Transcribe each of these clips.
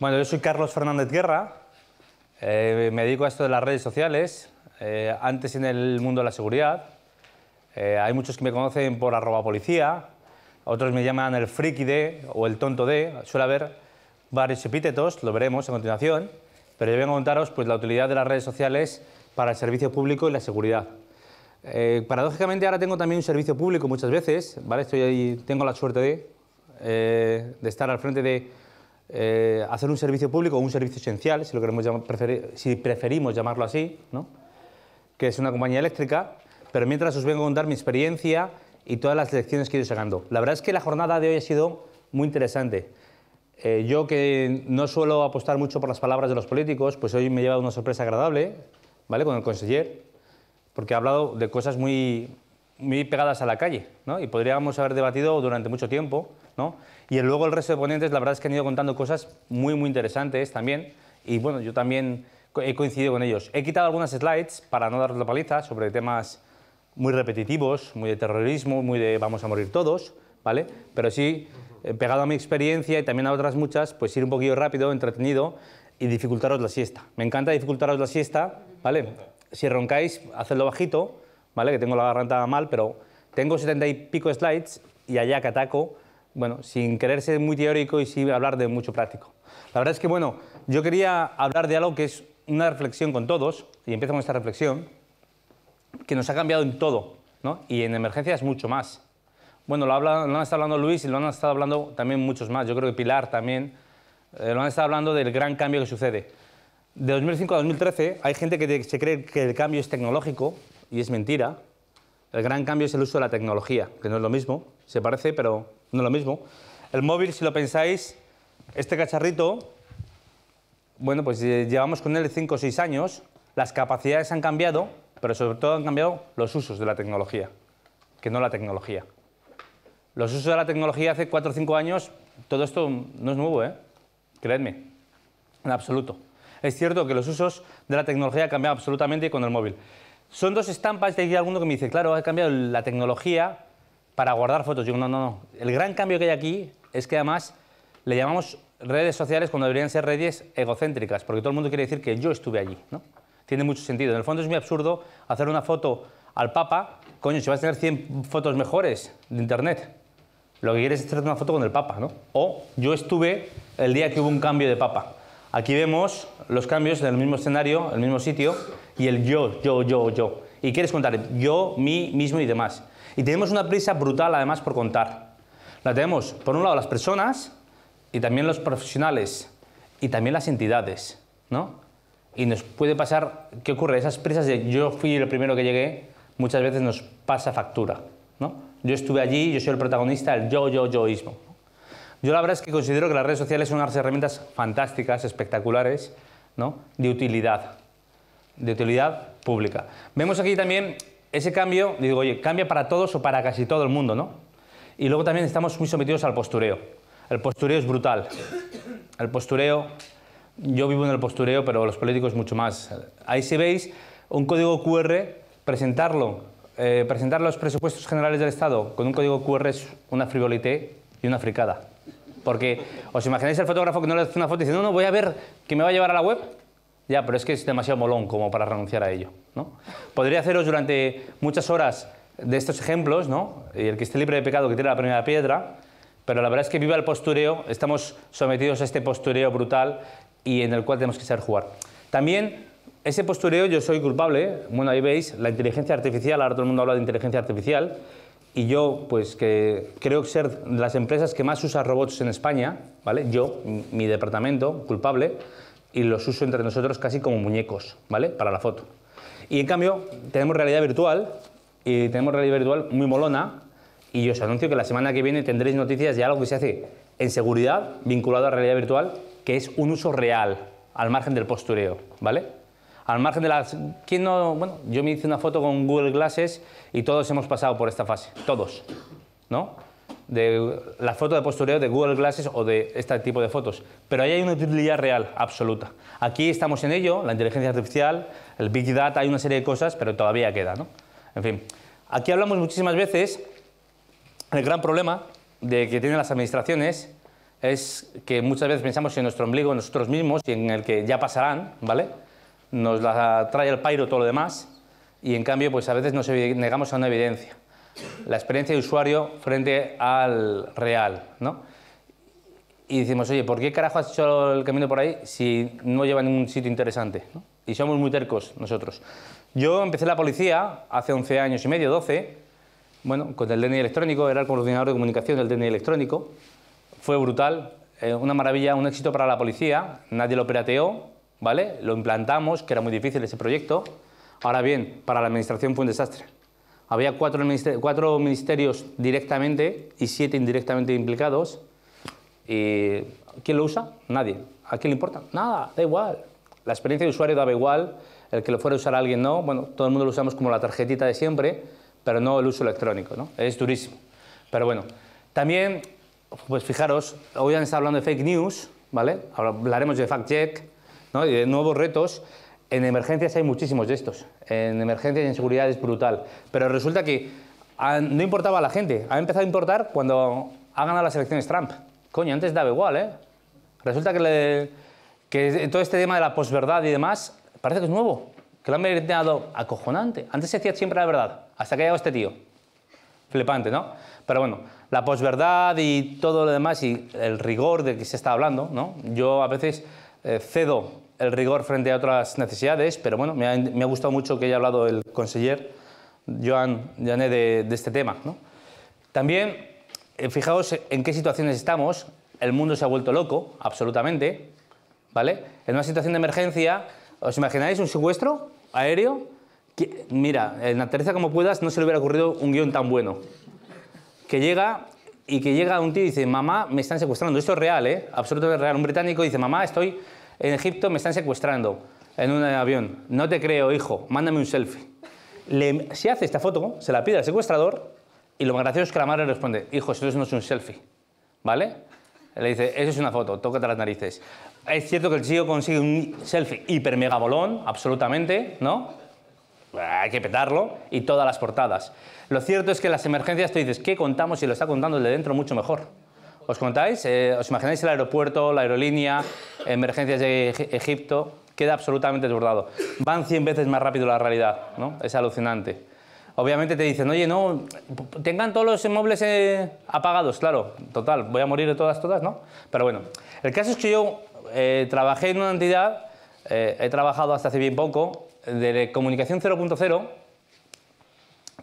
Bueno, yo soy Carlos Fernández Guerra, eh, me dedico a esto de las redes sociales, eh, antes en el mundo de la seguridad. Eh, hay muchos que me conocen por arroba policía, otros me llaman el friki de o el tonto de, suele haber varios epítetos, lo veremos a continuación, pero yo voy a contaros pues, la utilidad de las redes sociales para el servicio público y la seguridad. paradójicamente ahora tengo también un servicio público muchas veces, ¿vale? Estoy ahí, tengo la suerte de, de estar al frente de eh, hacer un servicio público o un servicio esencial, si, lo queremos si preferimos llamarlo así, que es una compañía eléctrica, pero mientras os vengo a contar mi experiencia y todas las lecciones que he ido sacando. La verdad es que la jornada de hoy ha sido muy interesante. Eh, yo que no suelo apostar mucho por las palabras de los políticos, pues hoy me he llevado una sorpresa agradable, ¿vale? Con el conseller, porque ha hablado de cosas muy, muy pegadas a la calle, ¿no? Y podríamos haber debatido durante mucho tiempo, ¿no? Y luego el resto de ponentes, la verdad es que han ido contando cosas muy, muy interesantes también. Y bueno, yo también he coincidido con ellos. He quitado algunas slides para no daros la paliza sobre temas muy repetitivos, muy de terrorismo, muy de vamos a morir todos, ¿vale? Pero sí, eh, pegado a mi experiencia y también a otras muchas, pues ir un poquillo rápido, entretenido y dificultaros la siesta. Me encanta dificultaros la siesta, ¿vale? Si roncáis, hacedlo bajito, ¿vale? Que tengo la garganta mal, pero tengo setenta y pico slides y allá que ataco bueno, sin querer ser muy teórico y sí hablar de mucho práctico. La verdad es que, bueno, yo quería hablar de algo que es una reflexión con todos, y empiezo con esta reflexión, que nos ha cambiado en todo, ¿no? Y en emergencias mucho más. Bueno, lo, han estado hablando Luis y lo han estado hablando también muchos más. Yo creo que Pilar también. Eh, lo han estado hablando del gran cambio que sucede. De 2005 a 2013 hay gente que se cree que el cambio es tecnológico y es mentira. El gran cambio es el uso de la tecnología, que no es lo mismo. Se parece, pero no es lo mismo. El móvil, si lo pensáis, este cacharrito, bueno, pues eh, llevamos con él 5 o 6 años, las capacidades han cambiado, pero sobre todo han cambiado los usos de la tecnología, que no la tecnología. Los usos de la tecnología hace 4 o 5 años, todo esto no es nuevo, ¿eh? Creedme, en absoluto. Es cierto que los usos de la tecnología han cambiado absolutamente con el móvil. Son dos estampas, y hay alguno que me dice, claro, ha cambiado la tecnología, para guardar fotos. Yo no, no, no. El gran cambio que hay aquí es que además le llamamos redes sociales cuando deberían ser redes egocéntricas, porque todo el mundo quiere decir que yo estuve allí, ¿no? Tiene mucho sentido. En el fondo es muy absurdo hacer una foto al Papa, coño, si vas a tener 100 fotos mejores de Internet, lo que quieres es hacer una foto con el Papa, ¿no? O yo estuve el día que hubo un cambio de Papa. Aquí vemos los cambios en el mismo escenario, el mismo sitio, y el yo, yo, yo, yo. Y quieres contar yo, mí, mismo y demás. Y tenemos una prisa brutal además por contar. La tenemos, por un lado, las personas y también los profesionales y también las entidades, ¿no? Y nos puede pasar, ¿qué ocurre? Esas prisas de yo fui el primero que llegué, muchas veces nos pasa factura, ¿no? Yo estuve allí, yo soy el protagonista, el yo, yo, yoísmo. Yo la verdad es que considero que las redes sociales son unas herramientas fantásticas, espectaculares, ¿no? De utilidad, de utilidad pública. Vemos aquí también ese cambio, digo, oye, cambia para todos o para casi todo el mundo, ¿no? Y luego también estamos muy sometidos al postureo. El postureo es brutal. El postureo, yo vivo en el postureo, pero los políticos mucho más. Ahí si veis un código QR, presentarlo, eh, presentar los presupuestos generales del Estado con un código QR es una frivolité y una fricada. Porque os imagináis el fotógrafo que no le hace una foto dice, no, no, voy a ver que me va a llevar a la web ya, pero es que es demasiado molón como para renunciar a ello. ¿no? Podría haceros durante muchas horas de estos ejemplos, ¿no? y el que esté libre de pecado que tiene la primera piedra, pero la verdad es que viva el postureo, estamos sometidos a este postureo brutal y en el cual tenemos que saber jugar. También ese postureo, yo soy culpable, ¿eh? bueno, ahí veis, la inteligencia artificial, ahora todo el mundo habla de inteligencia artificial, y yo, pues que creo ser de las empresas que más usan robots en España, ¿vale? Yo, mi departamento, culpable, y los uso entre nosotros casi como muñecos, ¿vale? Para la foto. Y en cambio, tenemos realidad virtual, y tenemos realidad virtual muy molona, y os anuncio que la semana que viene tendréis noticias de algo que se hace en seguridad vinculado a realidad virtual, que es un uso real, al margen del postureo, ¿vale? Al margen de las... ¿Quién no...? Bueno, yo me hice una foto con Google Glasses y todos hemos pasado por esta fase, todos, ¿no? de la foto de postureo de Google Glasses o de este tipo de fotos. Pero ahí hay una utilidad real, absoluta. Aquí estamos en ello, la inteligencia artificial, el Big Data, hay una serie de cosas, pero todavía queda. ¿no? En fin, aquí hablamos muchísimas veces el gran problema de que tienen las administraciones es que muchas veces pensamos en nuestro ombligo, en nosotros mismos y en el que ya pasarán, ¿vale? Nos la trae el pairo todo lo demás y en cambio pues a veces nos negamos a una evidencia la experiencia de usuario frente al real, ¿no? Y decimos, oye, ¿por qué carajo has hecho el camino por ahí si no lleva a ningún sitio interesante? Y somos muy tercos nosotros. Yo empecé la policía hace 11 años y medio, 12, bueno, con el DNI electrónico, era el coordinador de comunicación del DNI electrónico. Fue brutal, eh, una maravilla, un éxito para la policía, nadie lo pirateó, ¿vale? Lo implantamos, que era muy difícil ese proyecto. Ahora bien, para la administración fue un desastre. Había cuatro, ministerios, ministerios directamente y siete indirectamente implicados. ¿Y quién lo usa? Nadie. ¿A quién le importa? Nada, da igual. La experiencia de usuario daba igual, el que lo fuera a usar alguien no. Bueno, todo el mundo lo usamos como la tarjetita de siempre, pero no el uso electrónico, ¿no? Es durísimo. Pero bueno, también, pues fijaros, hoy han estado hablando de fake news, ¿vale? Hablaremos de fact-check, ¿no? Y de nuevos retos. En emergencias hay muchísimos de estos. En emergencias y en seguridad es brutal. Pero resulta que no importaba a la gente. Ha empezado a importar cuando ha ganado las elecciones Trump. Coño, antes daba igual, ¿eh? Resulta que, todo este tema de la posverdad y demás parece que es nuevo. Que lo han metido acojonante. Antes se hacía siempre la verdad, hasta que ha llegado este tío. Flipante, ¿no? Pero bueno, la posverdad y todo lo demás y el rigor de que se está hablando, ¿no? Yo a veces eh, cedo el rigor frente a otras necesidades, pero bueno, me ha, gustado mucho que haya hablado el conseller Joan Jané de, este tema. ¿no? También, eh, fijaos en qué situaciones estamos, el mundo se ha vuelto loco, absolutamente, ¿vale? En una situación de emergencia, ¿os imagináis un secuestro aéreo? Que, mira, en la Aterriza como puedas no se le hubiera ocurrido un guión tan bueno. Que llega y que llega un tío y dice, mamá, me están secuestrando. Esto es real, ¿eh? Absolutamente real. Un británico dice, mamá, estoy en Egipto me están secuestrando en un avión. No te creo, hijo, mándame un selfie. Le, si hace esta foto, se la pide al secuestrador y lo más gracioso es que la madre le responde, hijo, eso no es un selfie, ¿vale? Le dice, eso es una foto, tócate las narices. Es cierto que el chico consigue un selfie hiper absolutamente, ¿no? hay que petarlo, y todas las portadas. Lo cierto es que en las emergencias tú dices, ¿qué contamos Y lo está contando de dentro mucho mejor? os contáis, eh, os imagináis el aeropuerto, la aerolínea, emergencias de Egipto, queda absolutamente desbordado. Van 100 veces más rápido la realidad, ¿no? Es alucinante. Obviamente te dicen, oye, no, tengan todos los inmuebles eh, apagados, claro, total, voy a morir de todas, todas, ¿no? Pero bueno, el caso es que yo eh, trabajé en una entidad, he trabajado hasta hace bien poco, de comunicación 0.0,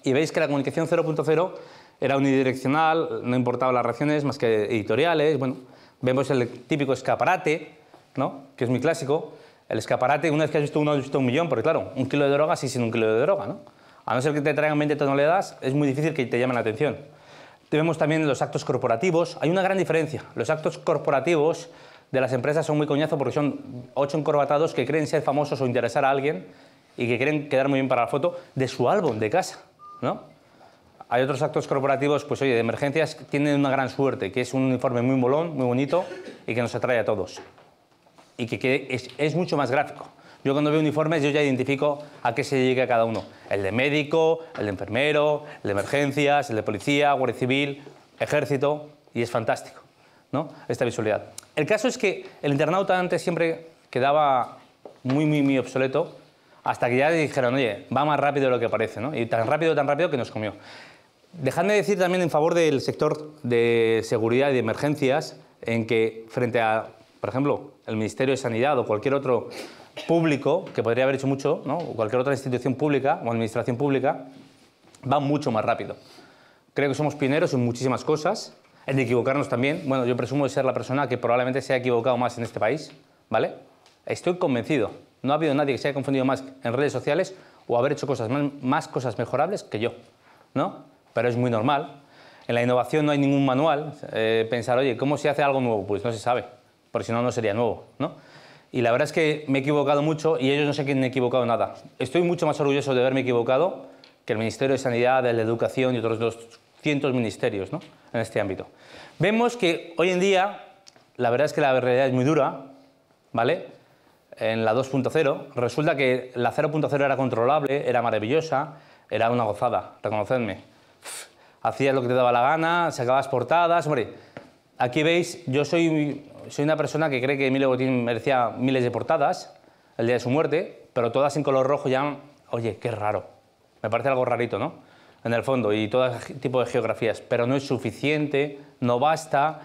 y veis que la comunicación 0.0 era unidireccional, no importaba las reacciones, más que editoriales. Bueno, vemos el típico escaparate, ¿no? que es muy clásico. El escaparate, una vez que has visto uno, has visto un millón, porque claro, un kilo de droga sí sin un kilo de droga. ¿no? A no ser que te traigan 20 toneladas, es muy difícil que te llamen la atención. Vemos también los actos corporativos. Hay una gran diferencia. Los actos corporativos de las empresas son muy coñazo porque son ocho encorbatados que creen ser famosos o interesar a alguien y que quieren quedar muy bien para la foto de su álbum de casa, ¿no? Hay otros actos corporativos, pues oye, de emergencias tienen una gran suerte, que es un uniforme muy molón, muy bonito y que nos atrae a todos. Y que, es, mucho más gráfico. Yo cuando veo uniformes, yo ya identifico a qué se llega cada uno. El de médico, el de enfermero, el de emergencias, el de policía, guardia civil, ejército, y es fantástico, ¿no? Esta visualidad. El caso es que el internauta antes siempre quedaba muy, muy, muy obsoleto, hasta que ya le dijeron, oye, va más rápido de lo que parece, ¿no? Y tan rápido, tan rápido que nos comió. Dejadme decir también en favor del sector de seguridad y de emergencias, en que frente a, por ejemplo, el Ministerio de Sanidad o cualquier otro público, que podría haber hecho mucho, o cualquier otra institución pública o administración pública, va mucho más rápido. Creo que somos pioneros en muchísimas cosas, en equivocarnos también. Bueno, yo presumo de ser la persona que probablemente se ha equivocado más en este país, ¿vale? Estoy convencido. No ha habido nadie que se haya confundido más en redes sociales o haber hecho cosas más, más cosas mejorables que yo, ¿no? pero es muy normal. En la innovación no hay ningún manual. Eh, pensar, oye, ¿cómo se hace algo nuevo? Pues no se sabe, porque si no, no sería nuevo. ¿no? Y la verdad es que me he equivocado mucho y ellos no sé se he equivocado nada. Estoy mucho más orgulloso de haberme equivocado que el Ministerio de Sanidad, de la Educación y otros 200 ministerios ¿no? en este ámbito. Vemos que hoy en día, la verdad es que la realidad es muy dura, ¿vale? En la 2.0, resulta que la 0.0 era controlable, era maravillosa, era una gozada, reconocedme hacías lo que te daba la gana, sacabas portadas, hombre, aquí veis, yo soy, una persona que cree que Emilio Botín merecía miles de portadas el día de su muerte, pero todas en color rojo ya, oye, qué raro, me parece algo rarito, ¿no? En el fondo, y todo tipo de geografías, pero no es suficiente, no basta,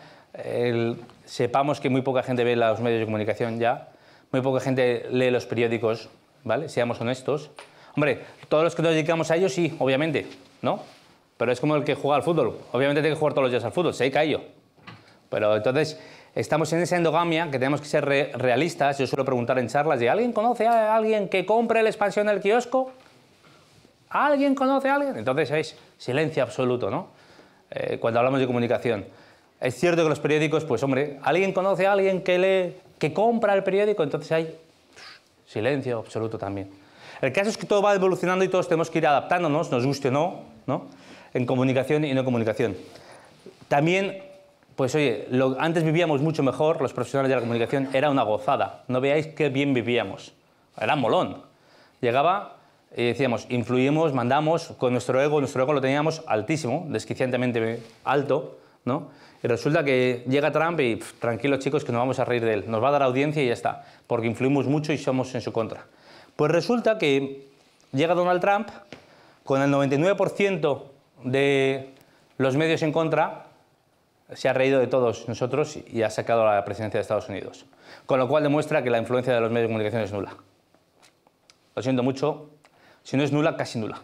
sepamos que muy poca gente ve los medios de comunicación ya, muy poca gente lee los periódicos, ¿vale? Seamos honestos. Hombre, todos los que nos dedicamos a ellos sí, obviamente, ¿no? Pero es como el que juega al fútbol. Obviamente tiene que jugar todos los días al fútbol, se ha Pero entonces estamos en esa endogamia que tenemos que ser realistas. Yo suelo preguntar en charlas, ¿y alguien conoce a alguien que compre la expansión del kiosco? ¿Alguien conoce a alguien? Entonces es silencio absoluto, ¿no? Eh, cuando hablamos de comunicación. Es cierto que los periódicos, pues hombre, ¿alguien conoce a alguien que, lee, que compra el periódico? Entonces hay silencio absoluto también. El caso es que todo va evolucionando y todos tenemos que ir adaptándonos, nos guste o no, ¿no? en comunicación y no comunicación. También, pues oye, lo, antes vivíamos mucho mejor, los profesionales de la comunicación, era una gozada. No veáis qué bien vivíamos. Era molón. Llegaba y decíamos, influimos, mandamos, con nuestro ego, nuestro ego lo teníamos altísimo, desquiciantemente alto, ¿no? Y resulta que llega Trump y tranquilo tranquilos chicos que nos vamos a reír de él, nos va a dar audiencia y ya está, porque influimos mucho y somos en su contra. Pues resulta que llega Donald Trump con el 99% de los medios en contra, se ha reído de todos nosotros y ha sacado la presidencia de Estados Unidos. Con lo cual demuestra que la influencia de los medios de comunicación es nula. Lo siento mucho, si no es nula, casi nula.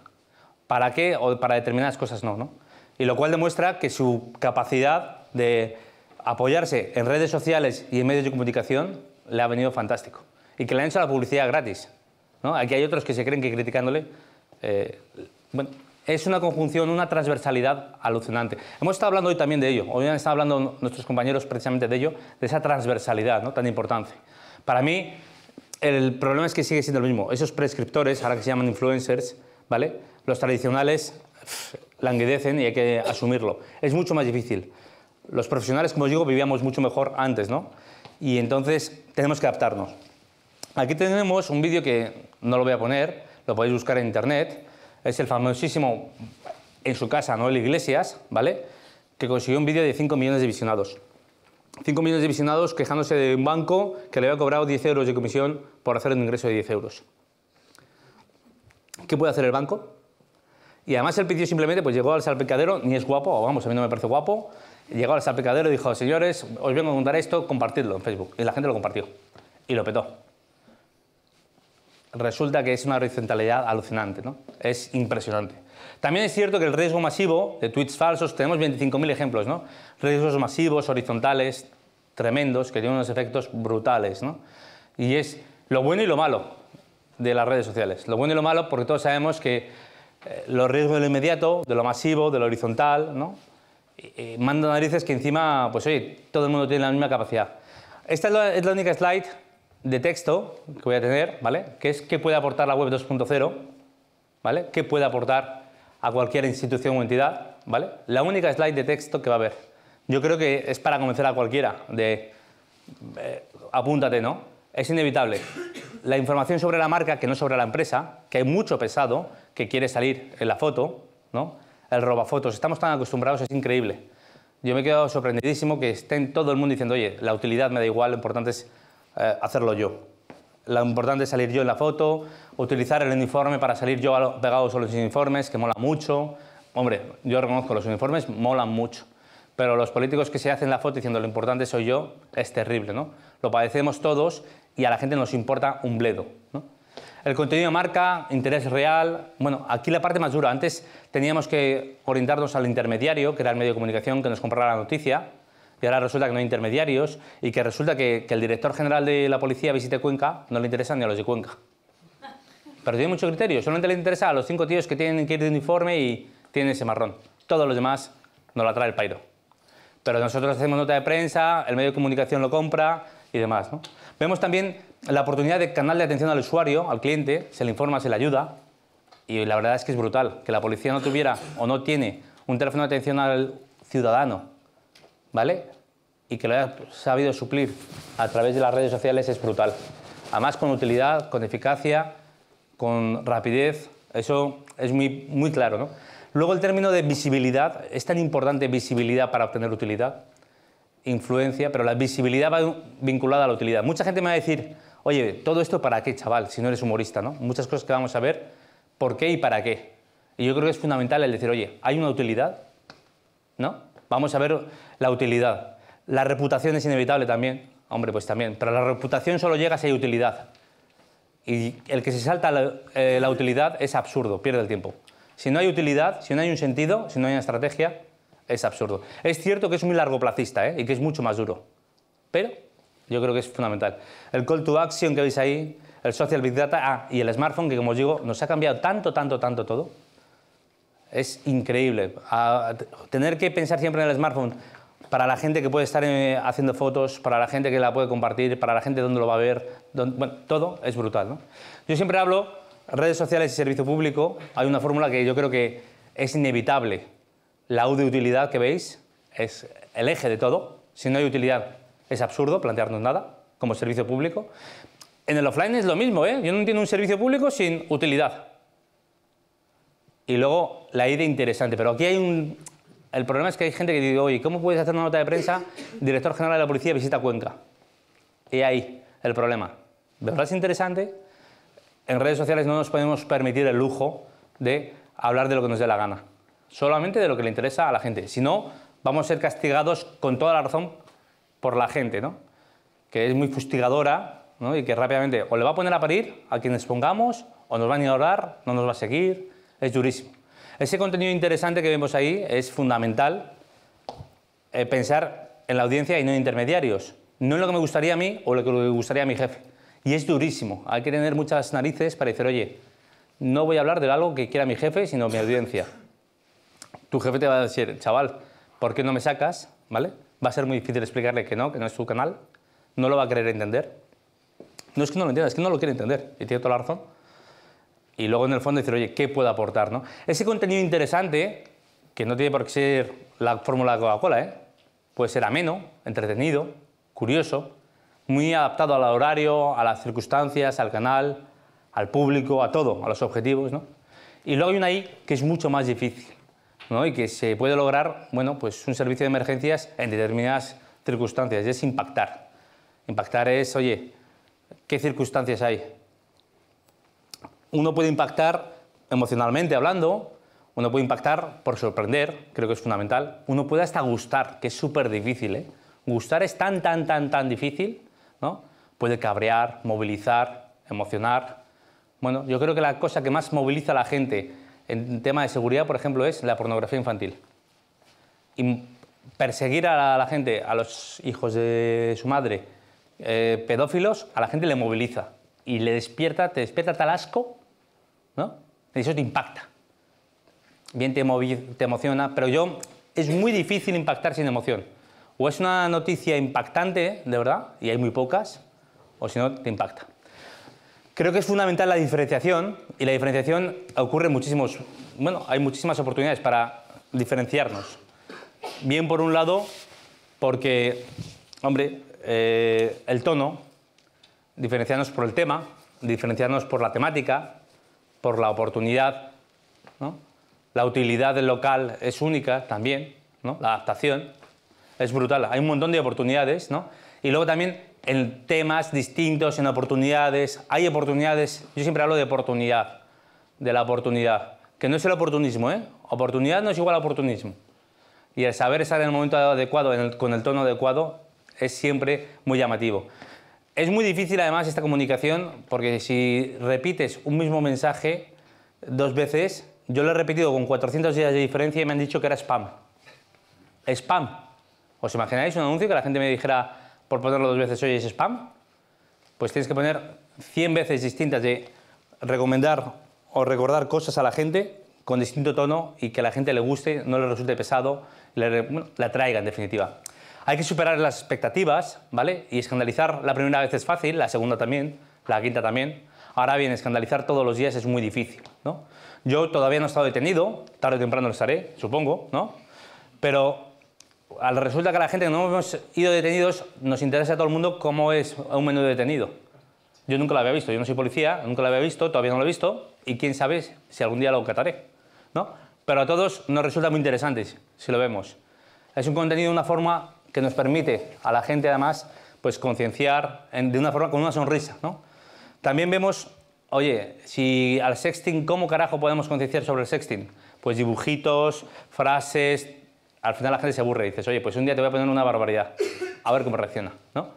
¿Para qué? O para determinadas cosas no, ¿no? Y lo cual demuestra que su capacidad de apoyarse en redes sociales y en medios de comunicación le ha venido fantástico. Y que le han hecho la publicidad gratis. ¿no? Aquí hay otros que se creen que criticándole, eh, es una conjunción, una transversalidad alucinante. Hemos estado hablando hoy también de ello, hoy han estado hablando nuestros compañeros precisamente de ello, de esa transversalidad ¿no? tan importante. Para mí, el problema es que sigue siendo el mismo. Esos prescriptores, ahora que se llaman influencers, ¿vale? los tradicionales languidecen y hay que asumirlo. Es mucho más difícil. Los profesionales, como os digo, vivíamos mucho mejor antes, ¿no? Y entonces tenemos que adaptarnos. Aquí tenemos un vídeo que no lo voy a poner, lo podéis buscar en internet, es el famosísimo, en su casa, Noel Iglesias, ¿vale? Que consiguió un vídeo de 5 millones de visionados. 5 millones de visionados quejándose de un banco que le había cobrado 10 euros de comisión por hacer un ingreso de 10 euros. ¿Qué puede hacer el banco? Y además el pidió simplemente, pues llegó al salpicadero, ni es guapo, vamos, a mí no me parece guapo, llegó al salpicadero y dijo, señores, os vengo a contar esto, compartidlo en Facebook. Y la gente lo compartió. Y lo petó resulta que es una horizontalidad alucinante, ¿no? Es impresionante. También es cierto que el riesgo masivo de tweets falsos, tenemos 25.000 ejemplos, ¿no? Riesgos masivos, horizontales, tremendos, que tienen unos efectos brutales, ¿no? Y es lo bueno y lo malo de las redes sociales. Lo bueno y lo malo porque todos sabemos que eh, los riesgos de lo inmediato, de lo masivo, de lo horizontal, ¿no? narices que encima, pues oye, todo el mundo tiene la misma capacidad. Esta es la única slide de texto que voy a tener, ¿vale? Que es qué puede aportar la web 2.0, ¿vale? ¿Qué puede aportar a cualquier institución o entidad, ¿vale? La única slide de texto que va a haber. Yo creo que es para convencer a cualquiera de eh, apúntate, ¿no? Es inevitable. La información sobre la marca, que no sobre la empresa, que hay mucho pesado que quiere salir en la foto, ¿no? El roba fotos. estamos tan acostumbrados, es increíble. Yo me he quedado sorprendidísimo que estén todo el mundo diciendo, oye, la utilidad me da igual, lo importante es eh, hacerlo yo. Lo importante es salir yo en la foto, utilizar el uniforme para salir yo pegado sobre a los uniformes, que mola mucho. Hombre, yo reconozco, los uniformes molan mucho, pero los políticos que se hacen la foto diciendo lo importante soy yo, es terrible, ¿no? Lo padecemos todos y a la gente nos importa un bledo, El contenido marca, interés real. Bueno, aquí la parte más dura. Antes teníamos que orientarnos al intermediario, que era el medio de comunicación que nos compraba la noticia y ahora resulta que no hay intermediarios y que resulta que, el director general de la policía visite Cuenca, no le interesa ni a los de Cuenca. Pero tiene mucho criterio, solamente le interesa a los cinco tíos que tienen que ir de uniforme y tienen ese marrón. Todos los demás nos la trae el pairo. Pero nosotros hacemos nota de prensa, el medio de comunicación lo compra y demás. Vemos también la oportunidad de canal de atención al usuario, al cliente, se le informa, se le ayuda. Y la verdad es que es brutal que la policía no tuviera o no tiene un teléfono de atención al ciudadano ¿vale? Y que lo haya sabido suplir a través de las redes sociales es brutal. Además, con utilidad, con eficacia, con rapidez, eso es muy, muy claro, ¿no? Luego el término de visibilidad, es tan importante visibilidad para obtener utilidad, influencia, pero la visibilidad va vinculada a la utilidad. Mucha gente me va a decir, oye, todo esto para qué, chaval, si no eres humorista, ¿no? Muchas cosas que vamos a ver, ¿por qué y para qué? Y yo creo que es fundamental el decir, oye, ¿hay una utilidad? ¿No? Vamos a ver la utilidad. La reputación es inevitable también. Hombre, pues también. Pero la reputación solo llega si hay utilidad. Y el que se salta eh, la, utilidad es absurdo, pierde el tiempo. Si no hay utilidad, si no hay un sentido, si no hay una estrategia, es absurdo. Es cierto que es muy largo placista ¿eh? y que es mucho más duro, pero yo creo que es fundamental. El call to action que veis ahí, el social big data ah, y el smartphone que, como os digo, nos ha cambiado tanto, tanto, tanto todo es increíble. tener que pensar siempre en el smartphone, para la gente que puede estar eh, haciendo fotos, para la gente que la puede compartir, para la gente donde lo va a ver, todo es brutal. Yo siempre hablo, redes sociales y servicio público, hay una fórmula que yo creo que es inevitable. La U de utilidad que veis es el eje de todo. Si no hay utilidad, es absurdo plantearnos nada como servicio público. En el offline es lo mismo, ¿eh? yo no entiendo un servicio público sin utilidad y luego la idea interesante. Pero aquí hay un... El problema es que hay gente que dice, oye, ¿cómo puedes hacer una nota de prensa? Director General de la Policía visita Cuenca. Y ahí, el problema. ¿De verdad es interesante? En redes sociales no nos podemos permitir el lujo de hablar de lo que nos dé la gana. Solamente de lo que le interesa a la gente. Si no, vamos a ser castigados con toda la razón por la gente, ¿no? Que es muy fustigadora y que rápidamente o le va a poner a parir a quienes pongamos, o nos va a ignorar, no nos va a seguir, es durísimo. Ese contenido interesante que vemos ahí es fundamental eh, pensar en la audiencia y no en intermediarios, no en lo que me gustaría a mí o lo que le gustaría a mi jefe. Y es durísimo, hay que tener muchas narices para decir, oye, no voy a hablar de algo que quiera mi jefe, sino mi audiencia. Tu jefe te va a decir, chaval, ¿por qué no me sacas? ¿Vale? Va a ser muy difícil explicarle que no, que no es tu canal, no lo va a querer entender. No es que no lo entienda, es que no lo quiere entender, y tiene toda la razón y luego en el fondo decir, oye, ¿qué puedo aportar? Ese contenido interesante, que no tiene por qué ser la fórmula de Coca-Cola, ¿eh? puede ser ameno, entretenido, curioso, muy adaptado al horario, a las circunstancias, al canal, al público, a todo, a los objetivos. ¿no? Y luego hay una ahí que es mucho más difícil ¿no? y que se puede lograr bueno, pues un servicio de emergencias en determinadas circunstancias, y es impactar. Impactar es, oye, ¿qué circunstancias hay? uno puede impactar emocionalmente hablando, uno puede impactar por sorprender, creo que es fundamental, uno puede hasta gustar, que es súper difícil. ¿eh? Gustar es tan, tan, tan, tan difícil, ¿no? Puede cabrear, movilizar, emocionar. Bueno, yo creo que la cosa que más moviliza a la gente en tema de seguridad, por ejemplo, es la pornografía infantil. Y perseguir a la, gente, a los hijos de su madre, eh, pedófilos, a la gente le moviliza y le despierta, te despierta tal asco ¿no? Eso te impacta. Bien te, te emociona, pero yo es muy difícil impactar sin emoción. O es una noticia impactante, de verdad, y hay muy pocas, o si no, te impacta. Creo que es fundamental la diferenciación, y la diferenciación ocurre muchísimos... Bueno, hay muchísimas oportunidades para diferenciarnos. Bien, por un lado, porque, hombre, eh, el tono, diferenciarnos por el tema, diferenciarnos por la temática, por la oportunidad. La utilidad del local es única también, la adaptación es brutal. Hay un montón de oportunidades. Y luego también en temas distintos, en oportunidades. Hay oportunidades, yo siempre hablo de oportunidad, de la oportunidad, que no es el oportunismo. ¿eh? Oportunidad no es igual a oportunismo. Y el saber estar en el momento adecuado, con el tono adecuado, es siempre muy llamativo. Es muy difícil además esta comunicación porque si repites un mismo mensaje dos veces, yo lo he repetido con 400 días de diferencia y me han dicho que era spam. Spam. ¿Os imagináis un anuncio que la gente me dijera por ponerlo dos veces, oye, es spam? Pues tienes que poner 100 veces distintas de recomendar o recordar cosas a la gente con distinto tono y que a la gente le guste, no le resulte pesado, la traiga en definitiva. Hay que superar las expectativas, ¿vale? Y escandalizar la primera vez es fácil, la segunda también, la quinta también. Ahora bien, escandalizar todos los días es muy difícil, ¿no? Yo todavía no he estado detenido, tarde o temprano lo estaré, supongo, ¿no? Pero al resulta que a la gente que no hemos ido detenidos nos interesa a todo el mundo cómo es un menú detenido. Yo nunca lo había visto, yo no soy policía, nunca lo había visto, todavía no lo he visto, y quién sabe si algún día lo cataré, ¿no? Pero a todos nos resulta muy interesante si lo vemos. Es un contenido, una forma que nos permite a la gente además pues concienciar de una forma con una sonrisa. ¿no? También vemos, oye, si al sexting, ¿cómo carajo podemos concienciar sobre el sexting? Pues dibujitos, frases, al final la gente se aburre y dices, oye, pues un día te voy a poner una barbaridad, a ver cómo reacciona. ¿no?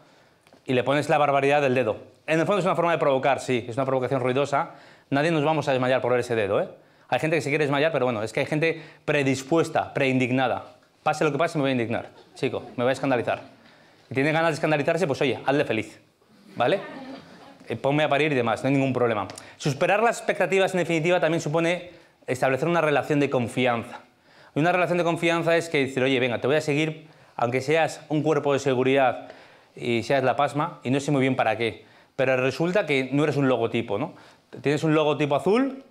Y le pones la barbaridad del dedo. En el fondo es una forma de provocar, sí, es una provocación ruidosa. Nadie nos vamos a desmayar por ver ese dedo. ¿eh? Hay gente que se quiere desmayar, pero bueno, es que hay gente predispuesta, preindignada. Pase lo que pase, me voy a indignar. Chico, me voy a escandalizar. Y tiene ganas de escandalizarse, pues oye, hazle feliz. ¿Vale? Eh, ponme a parir y demás, no hay ningún problema. Superar las expectativas, en definitiva, también supone establecer una relación de confianza. Y una relación de confianza es que decir, oye, venga, te voy a seguir, aunque seas un cuerpo de seguridad y seas la pasma, y no sé muy bien para qué, pero resulta que no eres un logotipo, ¿no? Tienes un logotipo azul,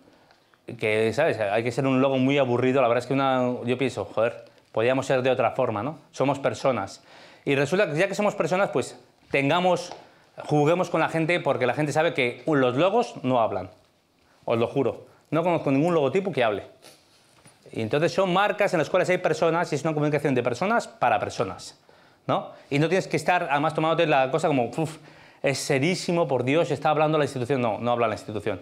que, ¿sabes? Hay que ser un logo muy aburrido, la verdad es que una, yo pienso, joder, Podríamos ser de otra forma, ¿no? Somos personas. Y resulta que ya que somos personas, pues tengamos, juguemos con la gente porque la gente sabe que los logos no hablan. Os lo juro. No conozco ningún logotipo que hable. Y entonces son marcas en las cuales hay personas y es una comunicación de personas para personas. ¿no? Y no tienes que estar, además, tomándote la cosa como, uff, es serísimo, por Dios, está hablando la institución. No, no habla la institución.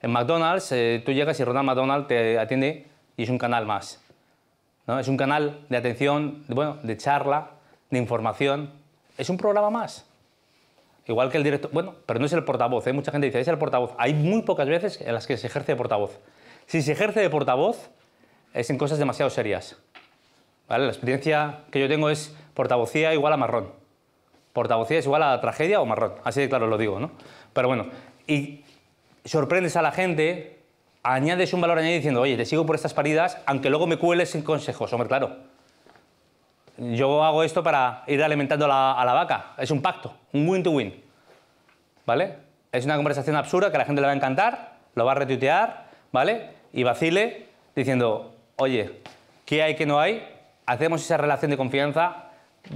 En McDonald's, eh, tú llegas y Ronald McDonald te atiende y es un canal más. Es un canal de atención, de charla, de información. Es un programa más. Igual que el director, bueno, pero no es el portavoz. ¿eh? Mucha gente dice, es el portavoz. Hay muy pocas veces en las que se ejerce de portavoz. Si se ejerce de portavoz, es en cosas demasiado serias. ¿Vale? La experiencia que yo tengo es portavocía igual a marrón. Portavocía es igual a tragedia o marrón. Así de claro lo digo, ¿no? Pero bueno, y sorprendes a la gente añades un valor añadido diciendo, oye, te sigo por estas paridas, aunque luego me cueles sin consejos. Hombre, claro, yo hago esto para ir alimentando a la, vaca. Es un pacto, un win-to-win. -win. to win vale Es una conversación absurda que a la gente le va a encantar, lo va a retuitear, ¿vale? Y vacile diciendo, oye, ¿qué hay, que no hay? Hacemos esa relación de confianza,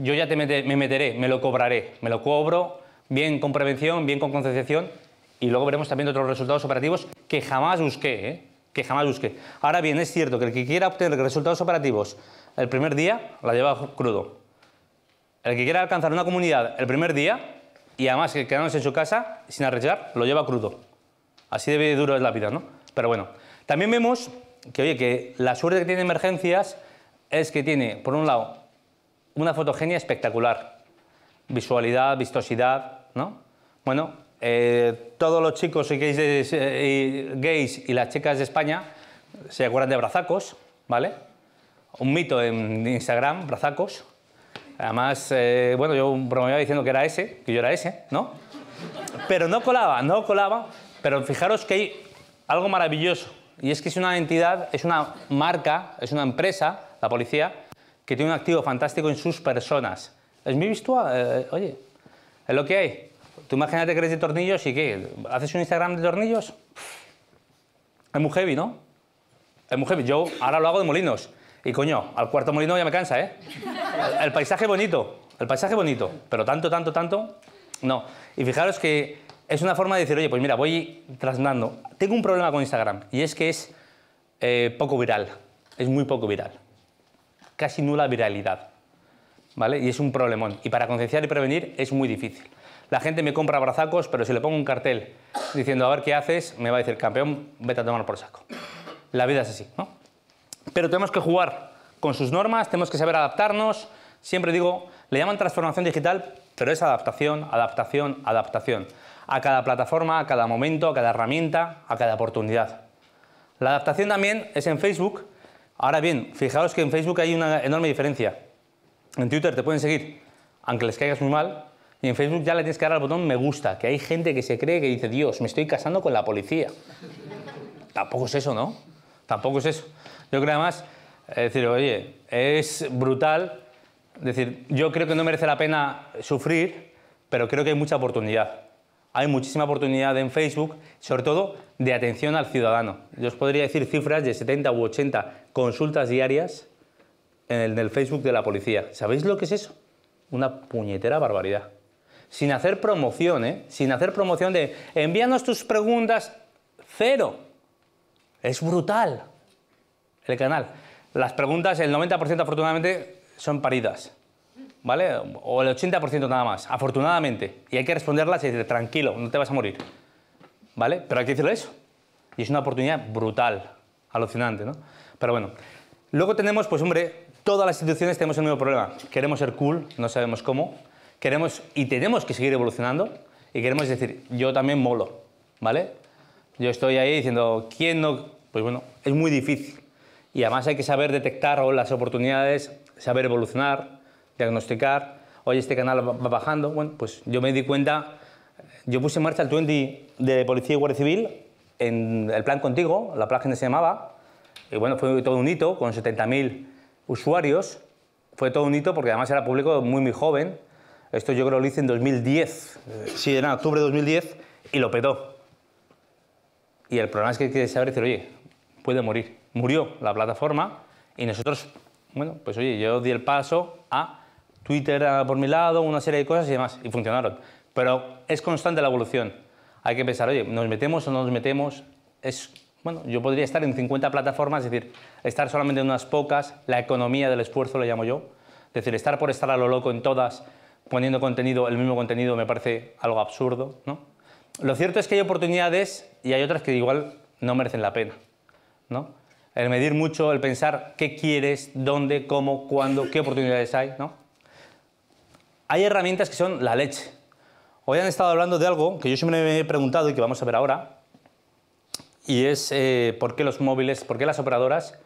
yo ya te me meteré, me lo cobraré, me lo cobro, bien con prevención, bien con concienciación, y luego veremos también otros resultados operativos que jamás busqué, ¿eh? que jamás busqué. Ahora bien, es cierto que el que quiera obtener resultados operativos el primer día, la lleva crudo. El que quiera alcanzar una comunidad el primer día, y además que quedándose en su casa sin arrechar, lo lleva crudo. Así de duro es la vida, ¿no? Pero bueno, también vemos que, oye, que la suerte que tiene emergencias es que tiene, por un lado, una fotogenia espectacular. Visualidad, vistosidad, ¿no? Bueno, eh, todos los chicos eh, eh, y gays, y las chicas de España se acuerdan de brazacos, ¿vale? Un mito en Instagram, brazacos. Además, bueno, yo bromeaba diciendo que era ese, que yo era ese, ¿no? Pero no colaba, no colaba. Pero fijaros que hay algo maravilloso. Y es que es una entidad, es una marca, es una empresa, la policía, que tiene un activo fantástico en sus personas. Es mi visto, oye, es lo que hay. Tú imagínate que eres de tornillos y ¿qué? ¿Haces un Instagram de tornillos? Es muy heavy, ¿no? Es muy heavy. Yo ahora lo hago de molinos. Y coño, al cuarto molino ya me cansa, ¿eh? El, paisaje bonito, el paisaje bonito, pero tanto, tanto, tanto, no. Y fijaros que es una forma de decir, oye, pues mira, voy trasnando. Tengo un problema con Instagram y es que es eh, poco viral, es muy poco viral. Casi nula viralidad, ¿vale? Y es un problemón. Y para concienciar y prevenir es muy difícil. La gente me compra brazacos, pero si le pongo un cartel diciendo a ver qué haces, me va a decir, campeón, vete a tomar por saco. La vida es así, ¿no? Pero tenemos que jugar con sus normas, tenemos que saber adaptarnos. Siempre digo, le llaman transformación digital, pero es adaptación, adaptación, adaptación. A cada plataforma, a cada momento, a cada herramienta, a cada oportunidad. La adaptación también es en Facebook. Ahora bien, fijaos que en Facebook hay una enorme diferencia. En Twitter te pueden seguir, aunque les caigas muy mal, y en Facebook ya le tienes que dar al botón me gusta, que hay gente que se cree que dice, Dios, me estoy casando con la policía. Tampoco es eso, ¿no? Tampoco es eso. Yo creo además, es decir, oye, es brutal, es decir, yo creo que no merece la pena sufrir, pero creo que hay mucha oportunidad. Hay muchísima oportunidad en Facebook, sobre todo de atención al ciudadano. Yo os podría decir cifras de 70 u 80 consultas diarias en el Facebook de la policía. ¿Sabéis lo que es eso? Una puñetera barbaridad sin hacer promoción, ¿eh? sin hacer promoción de envíanos tus preguntas, cero. Es brutal el canal. Las preguntas, el 90% afortunadamente, son paridas. ¿Vale? O el 80% nada más, afortunadamente. Y hay que responderlas y decir, tranquilo, no te vas a morir. ¿Vale? Pero hay que decirle eso. Y es una oportunidad brutal, alucinante, ¿no? Pero bueno. Luego tenemos, pues hombre, todas las instituciones tenemos el mismo problema. Queremos ser cool, no sabemos cómo queremos y tenemos que seguir evolucionando y queremos decir, yo también molo, ¿vale? Yo estoy ahí diciendo, ¿quién no? Pues bueno, es muy difícil. Y además hay que saber detectar las oportunidades, saber evolucionar, diagnosticar. Oye, este canal va bajando. Bueno, pues yo me di cuenta, yo puse en marcha el 20 de Policía y Guardia Civil en el plan contigo, la página se llamaba. Y bueno, fue todo un hito, con 70.000 usuarios. Fue todo un hito porque además era público muy, muy joven esto yo creo que lo hice en 2010, sí, en octubre de 2010, y lo pedó. Y el problema es que hay que saber decir, oye, puede morir. Murió la plataforma y nosotros, bueno, pues oye, yo di el paso a Twitter por mi lado, una serie de cosas y demás, y funcionaron. Pero es constante la evolución. Hay que pensar, oye, ¿nos metemos o no nos metemos? Es, bueno, yo podría estar en 50 plataformas, es decir, estar solamente en unas pocas, la economía del esfuerzo lo llamo yo. Es decir, estar por estar a lo loco en todas poniendo contenido, el mismo contenido me parece algo absurdo. ¿no? Lo cierto es que hay oportunidades y hay otras que igual no merecen la pena. ¿no? El medir mucho, el pensar qué quieres, dónde, cómo, cuándo, qué oportunidades hay. ¿no? Hay herramientas que son la leche. Hoy han estado hablando de algo que yo siempre me he preguntado y que vamos a ver ahora, y es eh, por qué los móviles, por qué las operadoras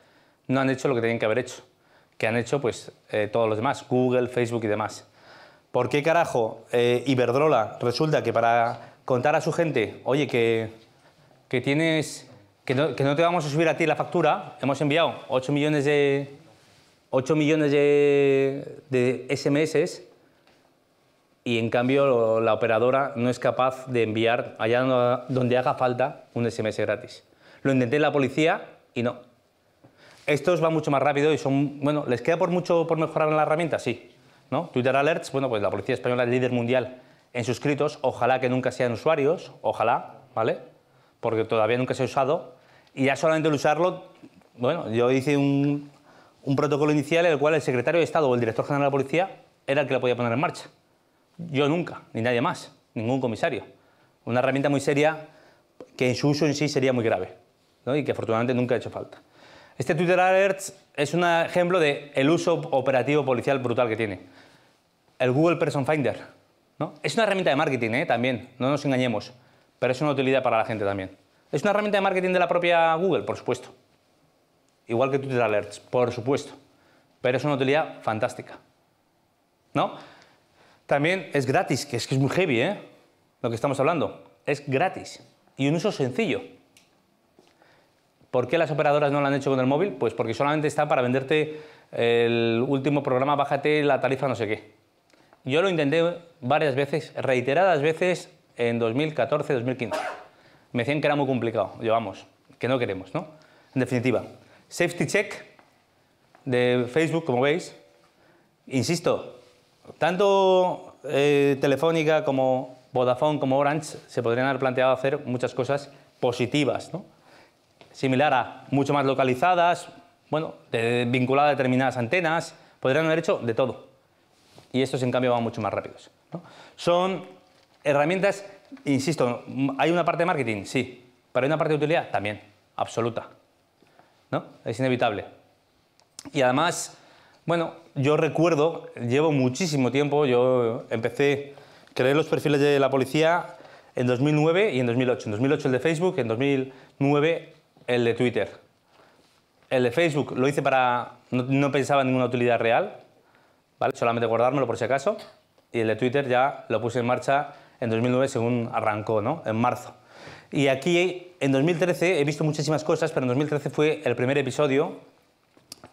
no han hecho lo que tenían que haber hecho, que han hecho pues eh, todos los demás, Google, Facebook y demás. ¿Por qué carajo eh, Iberdrola resulta que para contar a su gente, oye, que, tienes... Que no, te vamos a subir a ti la factura, hemos enviado 8 millones de, 8 millones de, SMS y en cambio la operadora no es capaz de enviar allá donde haga falta un SMS gratis. Lo intenté en la policía y no. Estos va mucho más rápido y son, bueno, ¿les queda por mucho por mejorar en la herramienta? Sí, Twitter Alerts, bueno, pues la policía española es líder mundial en suscritos, ojalá que nunca sean usuarios, ojalá, ¿vale? Porque todavía nunca se ha usado. Y ya solamente el usarlo, bueno, yo hice un, protocolo inicial en el cual el secretario de Estado o el director general de la policía era el que lo podía poner en marcha. Yo nunca, ni nadie más, ningún comisario. Una herramienta muy seria que en su uso en sí sería muy grave y que afortunadamente nunca ha hecho falta. Este Twitter Alerts es un ejemplo del el uso operativo policial brutal que tiene el Google Person Finder. ¿no? Es una herramienta de marketing ¿eh? también, no nos engañemos, pero es una utilidad para la gente también. ¿Es una herramienta de marketing de la propia Google? Por supuesto. Igual que Twitter Alerts, por supuesto. Pero es una utilidad fantástica. ¿No? También es gratis, que es que es muy heavy, ¿eh? Lo que estamos hablando. Es gratis y un uso sencillo. ¿Por qué las operadoras no lo han hecho con el móvil? Pues porque solamente está para venderte el último programa, bájate la tarifa no sé qué. Yo lo intenté varias veces, reiteradas veces en 2014, 2015. Me decían que era muy complicado, llevamos, que no queremos, ¿no? En definitiva, safety check de Facebook, como veis, insisto, tanto eh, Telefónica como Vodafone como Orange se podrían haber planteado hacer muchas cosas positivas, ¿no? similar a mucho más localizadas, bueno, de, vinculadas a determinadas antenas, podrían haber hecho de todo y estos en cambio van mucho más rápidos. Son herramientas, insisto, ¿hay una parte de marketing? Sí, pero hay una parte de utilidad también, absoluta. ¿no? Es inevitable. Y además, bueno, yo recuerdo, llevo muchísimo tiempo, yo empecé a crear los perfiles de la policía en 2009 y en 2008. En 2008 el de Facebook, en 2009 el de Twitter. El de Facebook lo hice para... no, no pensaba en ninguna utilidad real, Solamente guardármelo por si acaso. Y el de Twitter ya lo puse en marcha en 2009 según arrancó, ¿no? En marzo. Y aquí, en 2013, he visto muchísimas cosas, pero en 2013 fue el primer episodio,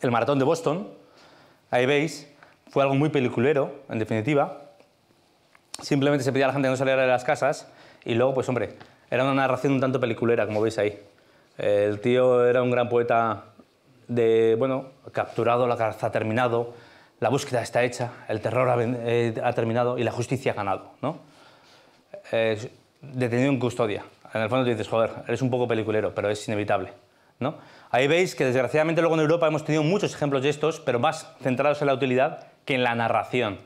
el maratón de Boston. Ahí veis, fue algo muy peliculero, en definitiva. Simplemente se pedía a la gente que no saliera de las casas y luego, pues hombre, era una narración un tanto peliculera, como veis ahí. El tío era un gran poeta de, bueno, capturado, la caza terminado, la búsqueda está hecha, el terror eh, ha, terminado y la justicia ha ganado, ¿no? detenido en custodia. En el fondo te dices, joder, eres un poco peliculero, pero es inevitable, ¿no? Ahí veis que desgraciadamente luego en Europa hemos tenido muchos ejemplos de estos, pero más centrados en la utilidad que en la narración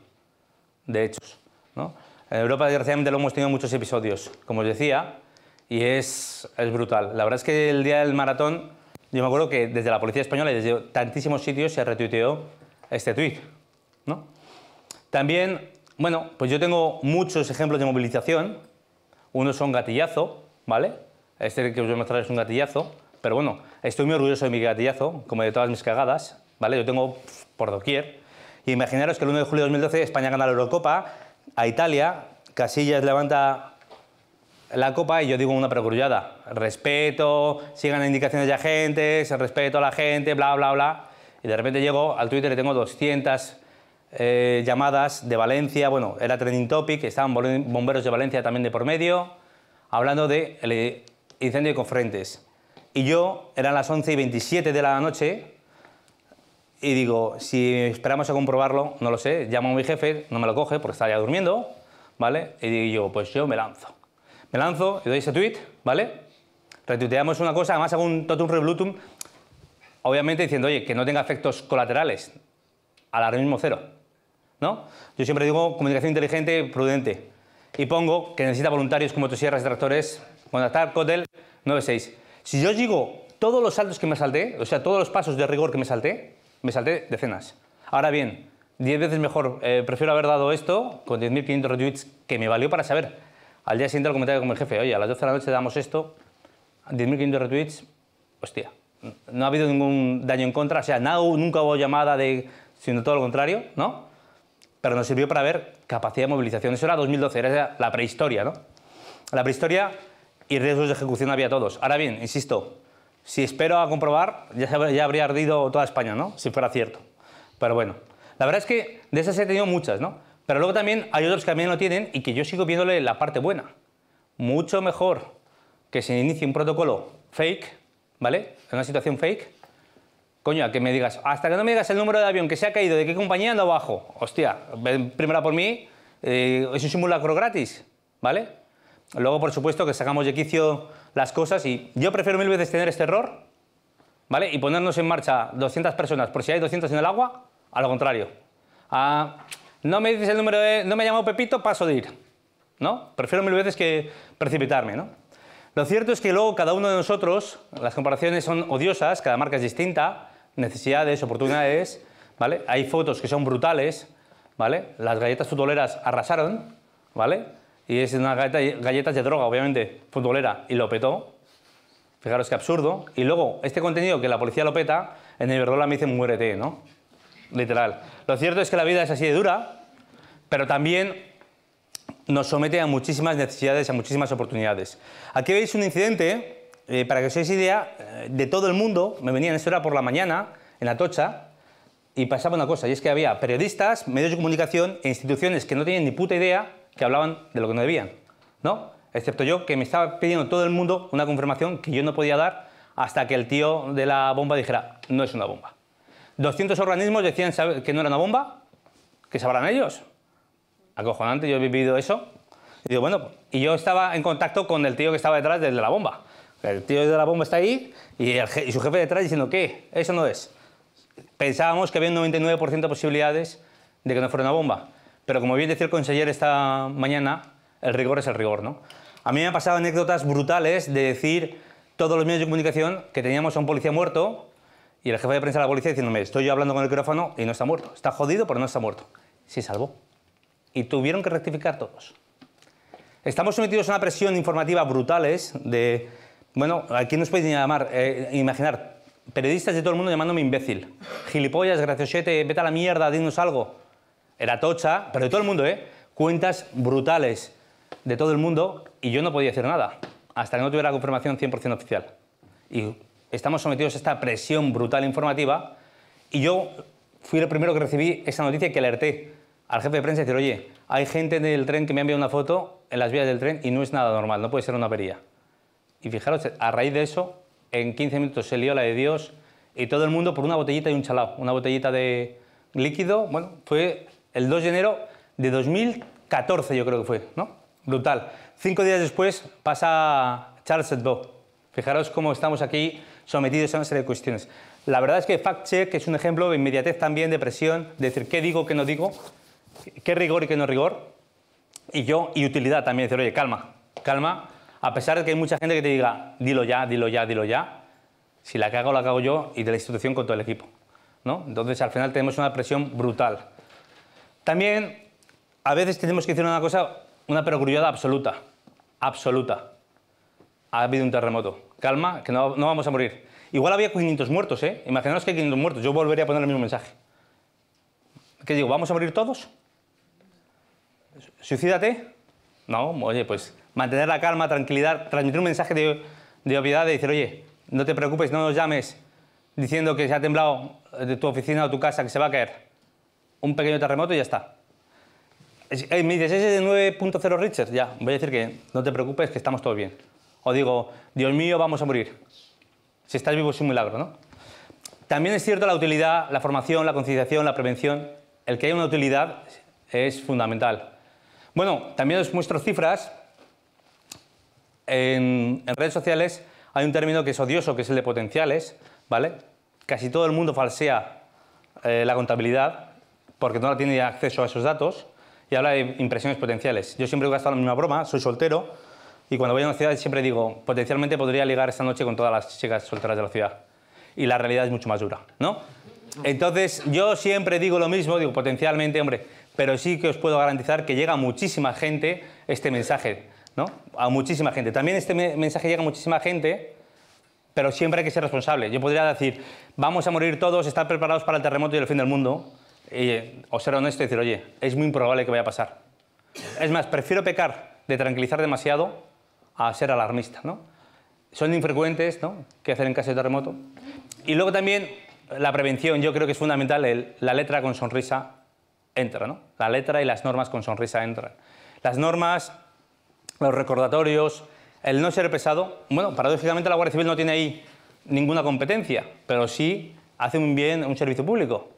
de hechos, En Europa desgraciadamente lo hemos tenido muchos episodios, como os decía, y es, es brutal. La verdad es que el día del maratón yo me acuerdo que desde la policía española y desde tantísimos sitios se retuiteó este tweet. ¿no? También, bueno, pues yo tengo muchos ejemplos de movilización. uno son gatillazo, ¿vale? Este que os voy a mostrar es un gatillazo, pero bueno, estoy muy orgulloso de mi gatillazo, como de todas mis cagadas, ¿vale? Yo tengo por doquier. Y imaginaros que el 1 de julio de 2012 España gana la Eurocopa, a Italia, Casillas levanta la copa y yo digo una perogrullada. Respeto, sigan las indicaciones de agentes, respeto a la gente, bla, bla, bla. Y de repente llego al Twitter y tengo 200 eh, llamadas de Valencia, bueno, era trending topic, estaban bomberos de Valencia también de por medio, hablando del de eh, incendio de Cofrentes. Y yo, eran las 11 y 27 de la noche, y digo, si esperamos a comprobarlo, no lo sé, llamo a mi jefe, no me lo coge porque está ya durmiendo, ¿vale? Y digo pues yo me lanzo. Me lanzo, y doy ese tweet, ¿vale? Retuiteamos una cosa, además hago un totum revolutum obviamente diciendo, oye, que no tenga efectos colaterales, Al mismo, cero. ¿no? Yo siempre digo comunicación inteligente, prudente. Y pongo que necesita voluntarios como motosierras y tractores, contactar Cotel 96. Si yo digo todos los saltos que me salté, o sea, todos los pasos de rigor que me salté, me salté decenas. Ahora bien, 10 veces mejor, eh, prefiero haber dado esto con 10.500 retweets que me valió para saber. Al día siguiente el comentario con el jefe, oye, a las 12 de la noche damos esto, 10.500 retweets, hostia no ha habido ningún daño en contra, o sea, nunca hubo llamada de, sino todo lo contrario, ¿no? Pero nos sirvió para ver capacidad de movilización. Eso era 2012, era la prehistoria, ¿no? La prehistoria y riesgos de ejecución había todos. Ahora bien, insisto, si espero a comprobar, ya, ya habría ardido toda España, ¿no? Si fuera cierto. Pero bueno, la verdad es que de esas he tenido muchas, ¿no? Pero luego también hay otros que también lo tienen y que yo sigo viéndole la parte buena. Mucho mejor que se inicie un protocolo fake, ¿vale? una situación fake, coño, que me digas, hasta que no me digas el número de avión que se ha caído, de qué compañía anda abajo, hostia, primero por mí, eh, es un simulacro gratis, ¿vale? Luego, por supuesto, que sacamos de quicio las cosas y yo prefiero mil veces tener este error, ¿vale? Y ponernos en marcha 200 personas por si hay 200 en el agua, a lo contrario. no me dices el número de, no me llamo Pepito, paso de ir, ¿no? Prefiero mil veces que precipitarme, ¿no? Lo cierto es que luego cada uno de nosotros, las comparaciones son odiosas, cada marca es distinta, necesidades, oportunidades, ¿vale? Hay fotos que son brutales, ¿vale? Las galletas futboleras arrasaron, ¿vale? Y es una galleta, galletas de droga, obviamente, futbolera, y lo petó. Fijaros qué absurdo. Y luego, este contenido que la policía lo peta, en el Iberdrola me dicen muérete, ¿no? Literal. Lo cierto es que la vida es así de dura, pero también nos somete a muchísimas necesidades, a muchísimas oportunidades. Aquí veis un incidente, eh, para que os hagáis idea, eh, de todo el mundo, me venían en esta hora por la mañana, en Atocha, y pasaba una cosa, y es que había periodistas, medios de comunicación e instituciones que no tenían ni puta idea que hablaban de lo que no debían, ¿no? Excepto yo, que me estaba pidiendo todo el mundo una confirmación que yo no podía dar hasta que el tío de la bomba dijera, no es una bomba. 200 organismos decían que no era una bomba, que sabrán ellos, acojonante, yo he vivido eso. Y digo, bueno, y yo estaba en contacto con el tío que estaba detrás de la bomba. El tío de la bomba está ahí y, su jefe detrás diciendo, ¿qué? Eso no es. Pensábamos que había un 99% de posibilidades de que no fuera una bomba. Pero como bien decía el consejero esta mañana, el rigor es el rigor, ¿no? A mí me han pasado anécdotas brutales de decir todos los medios de comunicación que teníamos a un policía muerto y el jefe de prensa de la policía diciéndome, estoy yo hablando con el micrófono y no está muerto. Está jodido, pero no está muerto. Se salvó y tuvieron que rectificar todos. Estamos sometidos a una presión informativa brutales de, bueno, aquí nos podéis llamar, eh, imaginar, periodistas de todo el mundo llamándome imbécil, gilipollas, graciosete, vete a la mierda, dinos algo. Era tocha, pero de todo el mundo, ¿eh? Cuentas brutales de todo el mundo y yo no podía decir nada hasta que no tuviera la confirmación 100% oficial. Y estamos sometidos a esta presión brutal informativa y yo fui el primero que recibí esa noticia y que alerté al jefe de prensa decir, oye, hay gente del tren que me ha enviado una foto en las vías del tren y no es nada normal, no puede ser una avería. Y fijaros, a raíz de eso, en 15 minutos se lió la de Dios y todo el mundo por una botellita y un chalao, una botellita de líquido, bueno, fue el 2 de enero de 2014 yo creo que fue, ¿no? Brutal. Cinco días después pasa Charles Hebdo. Fijaros cómo estamos aquí sometidos a una serie de cuestiones. La verdad es que fact-check es un ejemplo de inmediatez también, de presión, de decir qué digo, qué no digo, ¿Qué rigor y qué no rigor? Y yo, y utilidad también, decir, oye, calma, calma, a pesar de que hay mucha gente que te diga, dilo ya, dilo ya, dilo ya, si la cago, la cago yo y de la institución con todo el equipo. ¿no? Entonces, al final tenemos una presión brutal. También, a veces tenemos que decir una cosa, una perogrullada absoluta, absoluta. Ha habido un terremoto, calma, que no, vamos a morir. Igual había 500 muertos, ¿eh? Imaginaos que hay 500 muertos, yo volvería a poner el mismo mensaje. ¿Qué digo? ¿Vamos a morir todos? ¿Suicídate? No, oye, pues mantener la calma, tranquilidad, transmitir un mensaje de, de obviedad, de decir, oye, no te preocupes, no nos llames diciendo que se ha temblado tu oficina o tu casa, que se va a caer. Un pequeño terremoto y ya está. Eh, me dices, ese de 9.0 Richard, ya, voy a decir que no te preocupes, que estamos todos bien. O digo, Dios mío, vamos a morir. Si estás vivo es un milagro, ¿no? También es cierto la utilidad, la formación, la concienciación, la prevención. El que haya una utilidad es fundamental. Bueno, también os muestro cifras. En, redes sociales hay un término que es odioso, que es el de potenciales, ¿vale? Casi todo el mundo falsea eh, la contabilidad porque no la tiene acceso a esos datos y habla de impresiones potenciales. Yo siempre he gastado la misma broma, soy soltero y cuando voy a una ciudad siempre digo, potencialmente podría ligar esta noche con todas las chicas solteras de la ciudad. Y la realidad es mucho más dura, ¿no? Entonces, yo siempre digo lo mismo, digo, potencialmente, hombre, pero sí que os puedo garantizar que llega a muchísima gente este mensaje, ¿no? A muchísima gente. También este mensaje llega a muchísima gente, pero siempre hay que ser responsable. Yo podría decir, vamos a morir todos, estar preparados para el terremoto y el fin del mundo, y, o ser honesto y decir, oye, es muy improbable que vaya a pasar. Es más, prefiero pecar de tranquilizar demasiado a ser alarmista, ¿no? Son infrecuentes, ¿no? ¿Qué hacer en caso de terremoto? Y luego también la prevención, yo creo que es fundamental, la letra con sonrisa entra, ¿no? La letra y las normas con sonrisa entran. Las normas, los recordatorios, el no ser pesado. Bueno, paradójicamente la Guardia Civil no tiene ahí ninguna competencia, pero sí hace un bien un servicio público.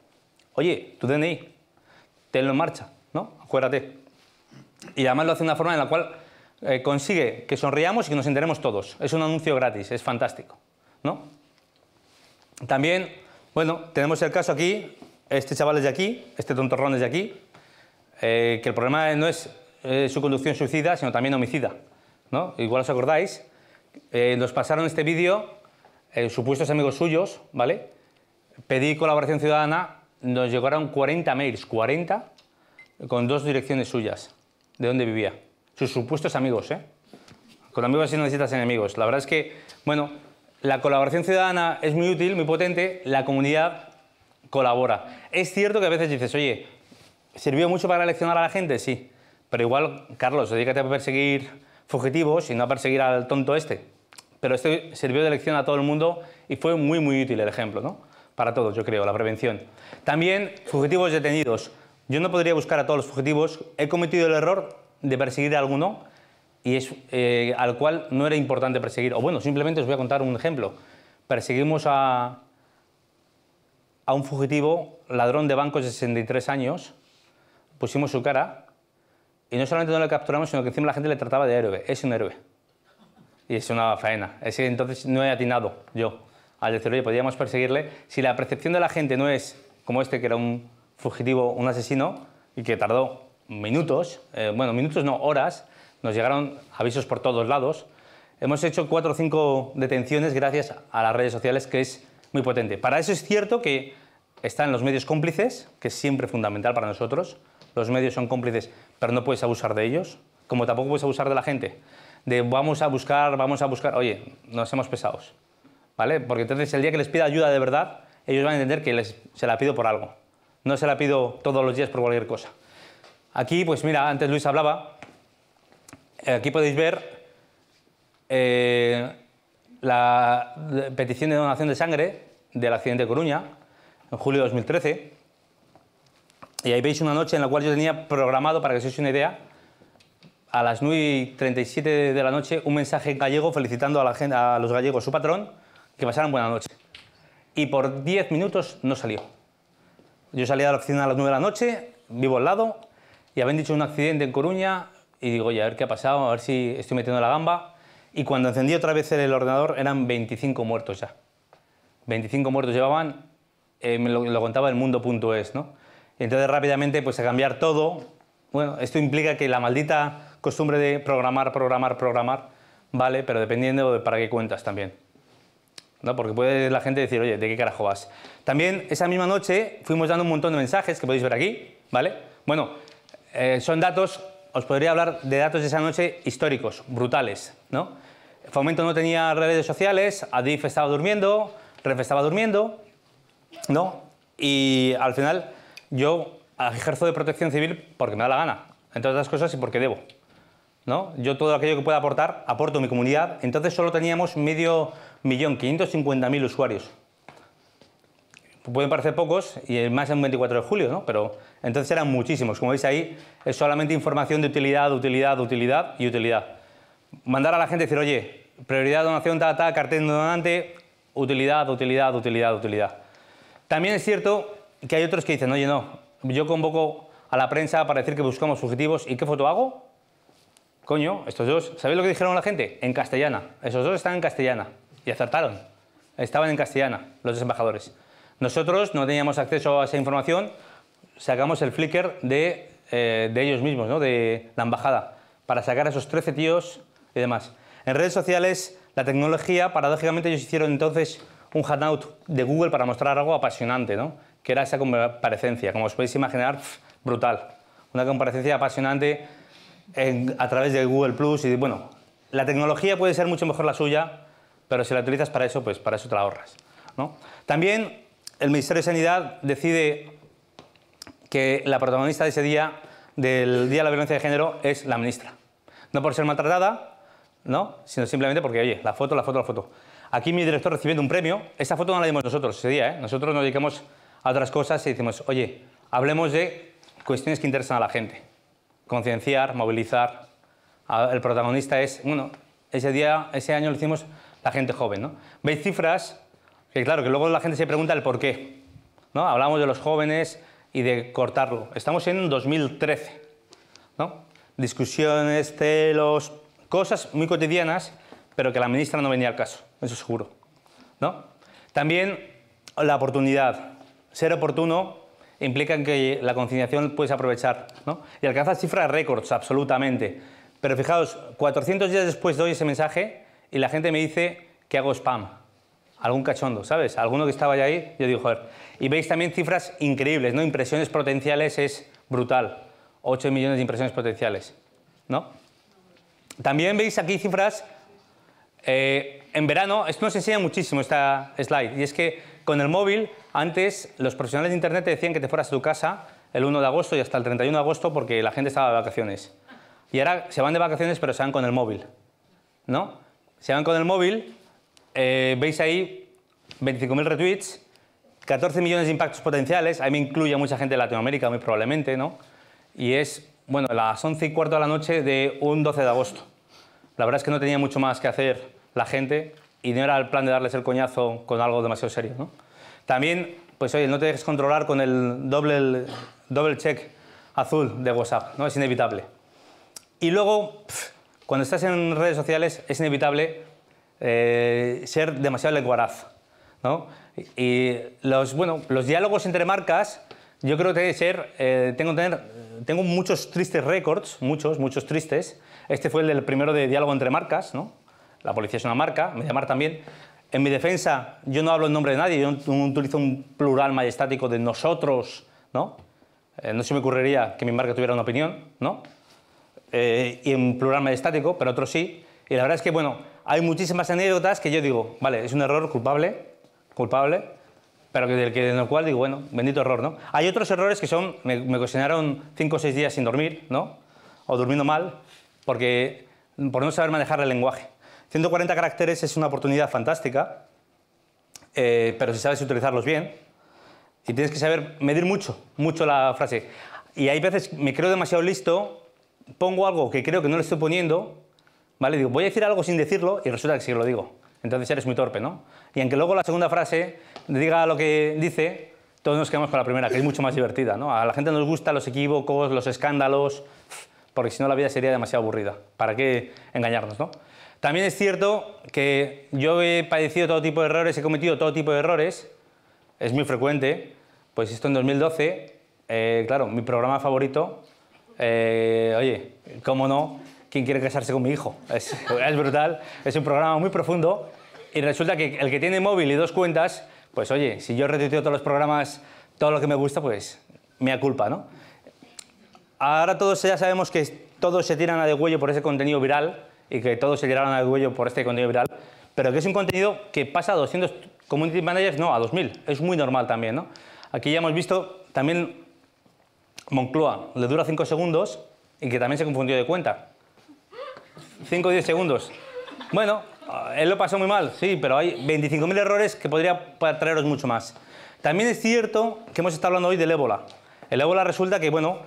Oye, tu DNI, tenlo en marcha, ¿no? Acuérdate. Y además lo hace de una forma en la cual eh, consigue que sonriamos y que nos enteremos todos. Es un anuncio gratis, es fantástico, ¿no? También, bueno, tenemos el caso aquí este chaval es de aquí, este tontorrón es de aquí, eh, que el problema no es eh, su conducción suicida, sino también homicida. ¿no? Igual os acordáis, eh, nos pasaron este vídeo supuestos amigos suyos, ¿vale? Pedí colaboración ciudadana, nos llegaron 40 mails, 40, con dos direcciones suyas, de dónde vivía. Sus supuestos amigos, Con amigos no necesitas enemigos. La verdad es que, bueno, la colaboración ciudadana es muy útil, muy potente, la comunidad colabora. Es cierto que a veces dices, oye, ¿sirvió mucho para eleccionar a la gente? Sí. Pero igual, Carlos, dedícate a perseguir fugitivos y no a perseguir al tonto este. Pero este sirvió de elección a todo el mundo y fue muy, muy útil el ejemplo, ¿no? Para todos, yo creo, la prevención. También, fugitivos detenidos. Yo no podría buscar a todos los fugitivos. He cometido el error de perseguir a alguno y es, eh, al cual no era importante perseguir. O bueno, simplemente os voy a contar un ejemplo. Perseguimos a, a un fugitivo, ladrón de bancos de 63 años, pusimos su cara y no solamente no le capturamos, sino que encima la gente le trataba de héroe. Es un héroe. Y es una faena. Ese entonces no he atinado yo al decir, oye, podríamos perseguirle. Si la percepción de la gente no es como este, que era un fugitivo, un asesino, y que tardó minutos, eh, bueno, minutos no, horas, nos llegaron avisos por todos lados. Hemos hecho cuatro o cinco detenciones gracias a las redes sociales, que es muy potente. Para eso es cierto que están los medios cómplices, que es siempre fundamental para nosotros. Los medios son cómplices, pero no puedes abusar de ellos, como tampoco puedes abusar de la gente. De vamos a buscar, vamos a buscar, oye, nos hemos pesados, ¿vale? Porque entonces el día que les pida ayuda de verdad, ellos van a entender que les, se la pido por algo. No se la pido todos los días por cualquier cosa. Aquí, pues mira, antes Luis hablaba, aquí podéis ver eh, la petición de donación de sangre del accidente de Coruña, en julio de 2013. Y ahí veis una noche en la cual yo tenía programado, para que os hagáis una idea, a las 9 y 37 de la noche, un mensaje en gallego felicitando a, la gente, a los gallegos, su patrón, que pasaran buena noche. Y por 10 minutos no salió. Yo salí a la oficina a las 9 de la noche, vivo al lado, y habían dicho un accidente en Coruña, y digo, ya a ver qué ha pasado, a ver si estoy metiendo la gamba. Y cuando encendí otra vez el ordenador eran 25 muertos ya. 25 muertos llevaban, eh, me lo, contaba el mundo.es, ¿no? Y entonces rápidamente pues a cambiar todo. Bueno, esto implica que la maldita costumbre de programar, programar, programar, vale, pero dependiendo de para qué cuentas también. ¿No? Porque puede la gente decir, oye, ¿de qué carajo vas? También esa misma noche fuimos dando un montón de mensajes que podéis ver aquí, ¿vale? Bueno, eh, son datos, os podría hablar de datos de esa noche históricos, brutales, ¿no? Fomento no tenía redes sociales, Adif estaba durmiendo, Ref estaba durmiendo, ¿no? Y al final yo ejerzo de protección civil porque me da la gana, entre otras cosas y porque debo. ¿no? Yo todo aquello que pueda aportar, aporto a mi comunidad. Entonces solo teníamos medio millón, 550 mil usuarios. Pueden parecer pocos, y más en 24 de julio, ¿no? pero entonces eran muchísimos. Como veis ahí, es solamente información de utilidad, utilidad, utilidad y utilidad mandar a la gente decir, oye, prioridad donación, ta, cartel donante, utilidad, utilidad, utilidad, utilidad. También es cierto que hay otros que dicen, oye, no, yo convoco a la prensa para decir que buscamos objetivos y qué foto hago. Coño, estos dos, ¿sabéis lo que dijeron la gente? En castellana. Esos dos están en castellana y acertaron. Estaban en castellana, los embajadores. Nosotros no teníamos acceso a esa información, sacamos el flicker de, eh, de ellos mismos, ¿no? de la embajada, para sacar a esos 13 tíos y demás. En redes sociales, la tecnología, paradójicamente, ellos hicieron entonces un handout de Google para mostrar algo apasionante, ¿no? que era esa comparecencia, como os podéis imaginar, brutal. Una comparecencia apasionante a través de Google Plus y bueno, la tecnología puede ser mucho mejor la suya, pero si la utilizas para eso, pues para eso te la ahorras. ¿no? También el Ministerio de Sanidad decide que la protagonista de ese día, del Día de la Violencia de Género, es la ministra. No por ser maltratada, ¿no? Sino simplemente porque, oye, la foto, la foto, la foto. Aquí mi director recibiendo un premio, esa foto no la dimos nosotros ese día, ¿eh? Nosotros nos dedicamos a otras cosas y decimos, oye, hablemos de cuestiones que interesan a la gente. Concienciar, movilizar. El protagonista es, bueno, ese día, ese año lo hicimos la gente joven, ¿no? Veis cifras que, claro, que luego la gente se pregunta el por qué, ¿no? Hablamos de los jóvenes y de cortarlo. Estamos en 2013, ¿no? Discusiones, celos, Cosas muy cotidianas, pero que la ministra no venía al caso, eso seguro. ¿no? También la oportunidad. Ser oportuno implica que la conciliación puedes aprovechar ¿no? y alcanza cifras récords, absolutamente. Pero fijaos, 400 días después doy ese mensaje y la gente me dice que hago spam. Algún cachondo, ¿sabes? Alguno que estaba ya ahí, yo digo, joder. Y veis también cifras increíbles, ¿no? Impresiones potenciales es brutal. 8 millones de impresiones potenciales, ¿no? También veis aquí cifras. Eh, en verano, esto nos enseña muchísimo esta slide, y es que con el móvil, antes los profesionales de Internet te decían que te fueras a tu casa el 1 de agosto y hasta el 31 de agosto porque la gente estaba de vacaciones. Y ahora se van de vacaciones pero se van con el móvil. ¿No? Se van con el móvil, eh, veis ahí 25.000 retweets, 14 millones de impactos potenciales, ahí me incluye a mucha gente de Latinoamérica muy probablemente, ¿no? Y es bueno, las 11 y cuarto de la noche de un 12 de agosto. La verdad es que no tenía mucho más que hacer la gente y no era el plan de darles el coñazo con algo demasiado serio. ¿no? También, pues oye, no te dejes controlar con el doble, doble check azul de WhatsApp, ¿no? es inevitable. Y luego, cuando estás en redes sociales, es inevitable eh, ser demasiado lenguaraz. ¿no? Y los, bueno, los diálogos entre marcas, yo creo que ser, eh, tengo que tener tengo muchos tristes récords, muchos, muchos tristes. Este fue el primero de diálogo entre marcas, ¿no? La policía es una marca, llamar también. En mi defensa, yo no hablo en nombre de nadie, yo no utilizo un plural majestático de nosotros, ¿no? Eh, no se me ocurriría que mi marca tuviera una opinión, ¿no? Eh, y en plural majestático, pero otros sí. Y la verdad es que, bueno, hay muchísimas anécdotas que yo digo, vale, es un error culpable, culpable, pero del que, en el cual digo, bueno, bendito error, ¿no? Hay otros errores que son, me, cocinaron cinco 5 o seis días sin dormir, ¿no? O durmiendo mal, porque por no saber manejar el lenguaje. 140 caracteres es una oportunidad fantástica, eh, pero si sabes utilizarlos bien, y tienes que saber medir mucho, mucho la frase. Y hay veces me creo demasiado listo, pongo algo que creo que no le estoy poniendo, ¿vale? Digo, voy a decir algo sin decirlo y resulta que sí lo digo. Entonces eres muy torpe, ¿no? Y aunque luego la segunda frase diga lo que dice, todos nos quedamos con la primera, que es mucho más divertida, ¿no? A la gente nos gustan los equívocos, los escándalos, porque si no la vida sería demasiado aburrida. ¿Para qué engañarnos, no? También es cierto que yo he padecido todo tipo de errores, he cometido todo tipo de errores, es muy frecuente, pues esto en 2012, eh, claro, mi programa favorito, eh, oye, cómo no, ¿Quién quiere casarse con mi hijo? Es, es, brutal, es un programa muy profundo y resulta que el que tiene móvil y dos cuentas, pues oye, si yo retuiteo todos los programas, todo lo que me gusta, pues me culpa, ¿no? Ahora todos ya sabemos que todos se tiran a degüello por ese contenido viral y que todos se tiraron a degüello por este contenido viral, pero que es un contenido que pasa a 200 community managers, no, a 2000. Es muy normal también, ¿no? Aquí ya hemos visto también Moncloa, le dura 5 segundos y que también se confundió de cuenta. 5 o 10 segundos. Bueno, Ah, él lo pasó muy mal, sí, pero hay 25.000 errores que podría traeros mucho más. También es cierto que hemos estado hablando hoy del ébola. El ébola resulta que, bueno,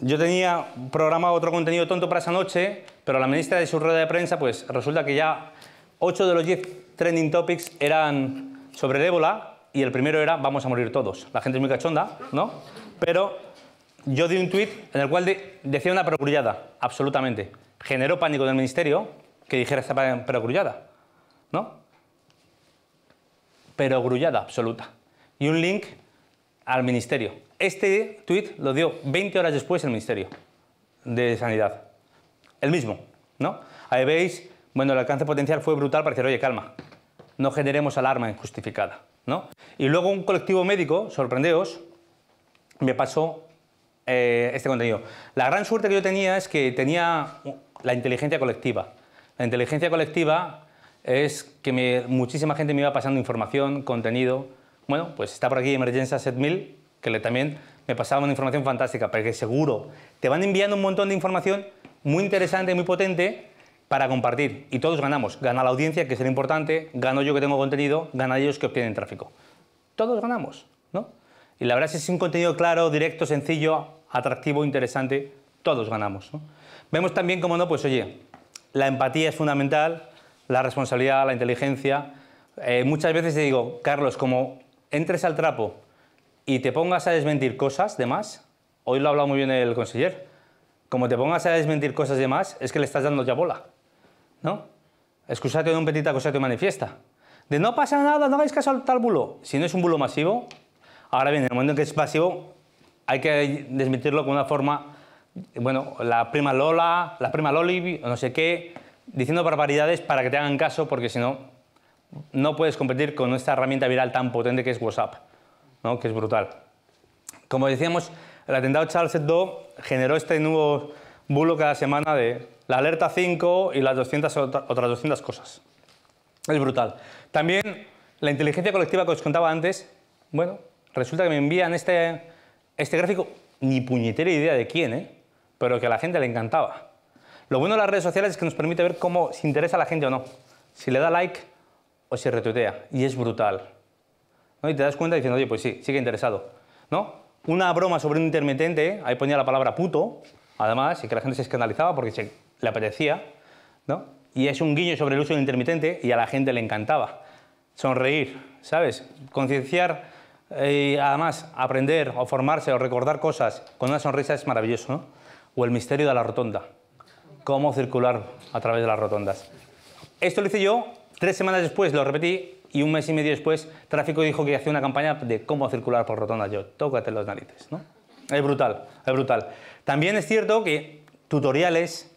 yo tenía programado otro contenido tonto para esa noche, pero la ministra de su rueda de prensa, pues resulta que ya 8 de los 10 trending topics eran sobre el ébola y el primero era vamos a morir todos. La gente es muy cachonda, ¿no? Pero yo di un tuit en el cual decía una perogrullada, absolutamente. Generó pánico en el ministerio, que dijera esta palabra, pero grullada, ¿no? Pero grullada absoluta. Y un link al ministerio. Este tweet lo dio 20 horas después el ministerio de Sanidad. El mismo, ¿no? Ahí veis, bueno, el alcance potencial fue brutal para decir, oye, calma, no generemos alarma injustificada, ¿no? Y luego un colectivo médico, sorprendeos, me pasó eh, este contenido. La gran suerte que yo tenía es que tenía la inteligencia colectiva. La inteligencia colectiva es que muchísima gente me iba pasando información, contenido. Bueno, pues está por aquí Emergencia 7000, que le, también me pasaba una información fantástica, porque seguro te van enviando un montón de información muy interesante, muy potente, para compartir. Y todos ganamos. Gana la audiencia, que es lo importante, gano yo que tengo contenido, gana ellos que obtienen tráfico. Todos ganamos, ¿no? Y la verdad es que un contenido claro, directo, sencillo, atractivo, interesante, todos ganamos. Vemos también, como no, pues oye, la empatía es fundamental, la responsabilidad, la inteligencia. Eh, muchas veces te digo, Carlos, como entres al trapo y te pongas a desmentir cosas de más, hoy lo ha hablado muy bien el conseller, como te pongas a desmentir cosas de más, es que le estás dando ya bola, ¿no? Excusate de un petita cosa te manifiesta. De no pasa nada, no hagáis caso al tal bulo. Si no es un bulo masivo, ahora bien, en el momento en que es pasivo, hay que desmentirlo con una forma bueno, la prima Lola, la prima Loli, no sé qué, diciendo barbaridades para que te hagan caso, porque si no, no puedes competir con esta herramienta viral tan potente que es WhatsApp, ¿no? que es brutal. Como decíamos, el atentado Charles Hebdo generó este nuevo bulo cada semana de la alerta 5 y las 200, otras 200 cosas. Es brutal. También la inteligencia colectiva que os contaba antes, bueno, resulta que me envían este, este gráfico, ni puñetera idea de quién, ¿eh? pero que a la gente le encantaba. Lo bueno de las redes sociales es que nos permite ver cómo se interesa a la gente o no, si le da like o si retuitea, y es brutal. ¿No? Y te das cuenta diciendo, oye, pues sí, sigue interesado. ¿No? Una broma sobre un intermitente, ahí ponía la palabra puto, además, y que la gente se escandalizaba porque le apetecía, ¿no? Y es un guiño sobre el uso del intermitente y a la gente le encantaba. Sonreír, ¿sabes? Concienciar y eh, además aprender o formarse o recordar cosas con una sonrisa es maravilloso, ¿no? o El misterio de la rotonda, cómo circular a través de las rotondas. Esto lo hice yo, tres semanas después lo repetí y un mes y medio después Tráfico dijo que hacía una campaña de cómo circular por rotondas. Yo, tócate los narices, ¿no? Es brutal, es brutal. También es cierto que tutoriales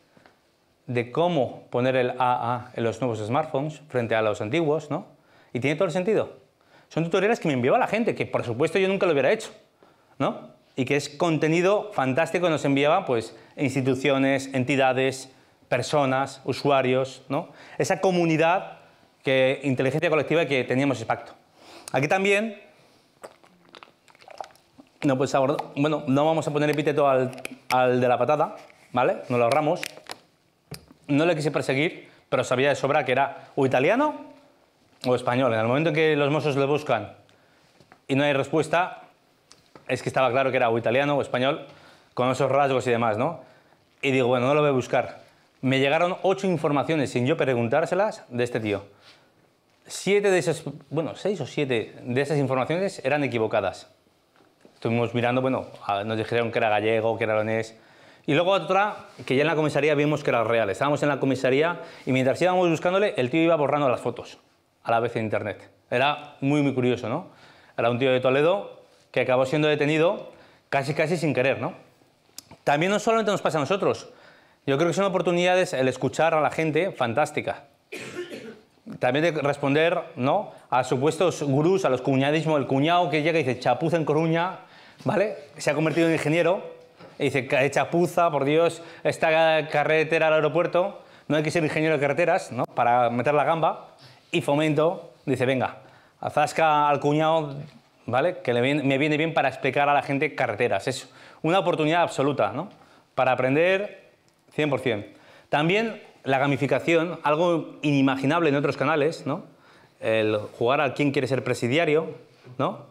de cómo poner el AA en los nuevos smartphones frente a los antiguos, ¿no? Y tiene todo el sentido. Son tutoriales que me enviaba la gente, que por supuesto yo nunca lo hubiera hecho, ¿no? y que es contenido fantástico que nos enviaban pues, instituciones, entidades, personas, usuarios, ¿no? esa comunidad, que, inteligencia colectiva que teníamos ese pacto. Aquí también, no, pues, bueno, no vamos a poner epíteto al, al de la patada, ¿vale? Nos lo ahorramos. No le quise perseguir, pero sabía de sobra que era o italiano o español. En el momento en que los mozos le buscan y no hay respuesta, es que estaba claro que era o italiano o español, con esos rasgos y demás, ¿no? Y digo, bueno, no lo voy a buscar. Me llegaron ocho informaciones sin yo preguntárselas de este tío. Siete de esas, bueno, seis o siete de esas informaciones eran equivocadas. Estuvimos mirando, bueno, nos dijeron que era gallego, que era leonés. Y luego otra, que ya en la comisaría vimos que era real. Estábamos en la comisaría y mientras íbamos buscándole, el tío iba borrando las fotos a la vez en internet. Era muy, muy curioso, ¿no? Era un tío de Toledo que acabó siendo detenido casi casi sin querer, ¿no? También no solamente nos pasa a nosotros, yo creo que son oportunidades el escuchar a la gente fantástica. También de responder ¿no? a supuestos gurús, a los cuñadismos, el cuñado que llega y dice chapuza en Coruña, ¿vale? Se ha convertido en ingeniero y dice chapuza, por Dios, esta carretera al aeropuerto, no hay que ser ingeniero de carreteras, ¿no? Para meter la gamba. Y fomento dice, venga, azasca al cuñado ¿vale? Que me viene bien para explicar a la gente carreteras. Es una oportunidad absoluta, ¿no? Para aprender 100%. También la gamificación, algo inimaginable en otros canales, ¿no? El jugar a quién quiere ser presidiario, ¿no?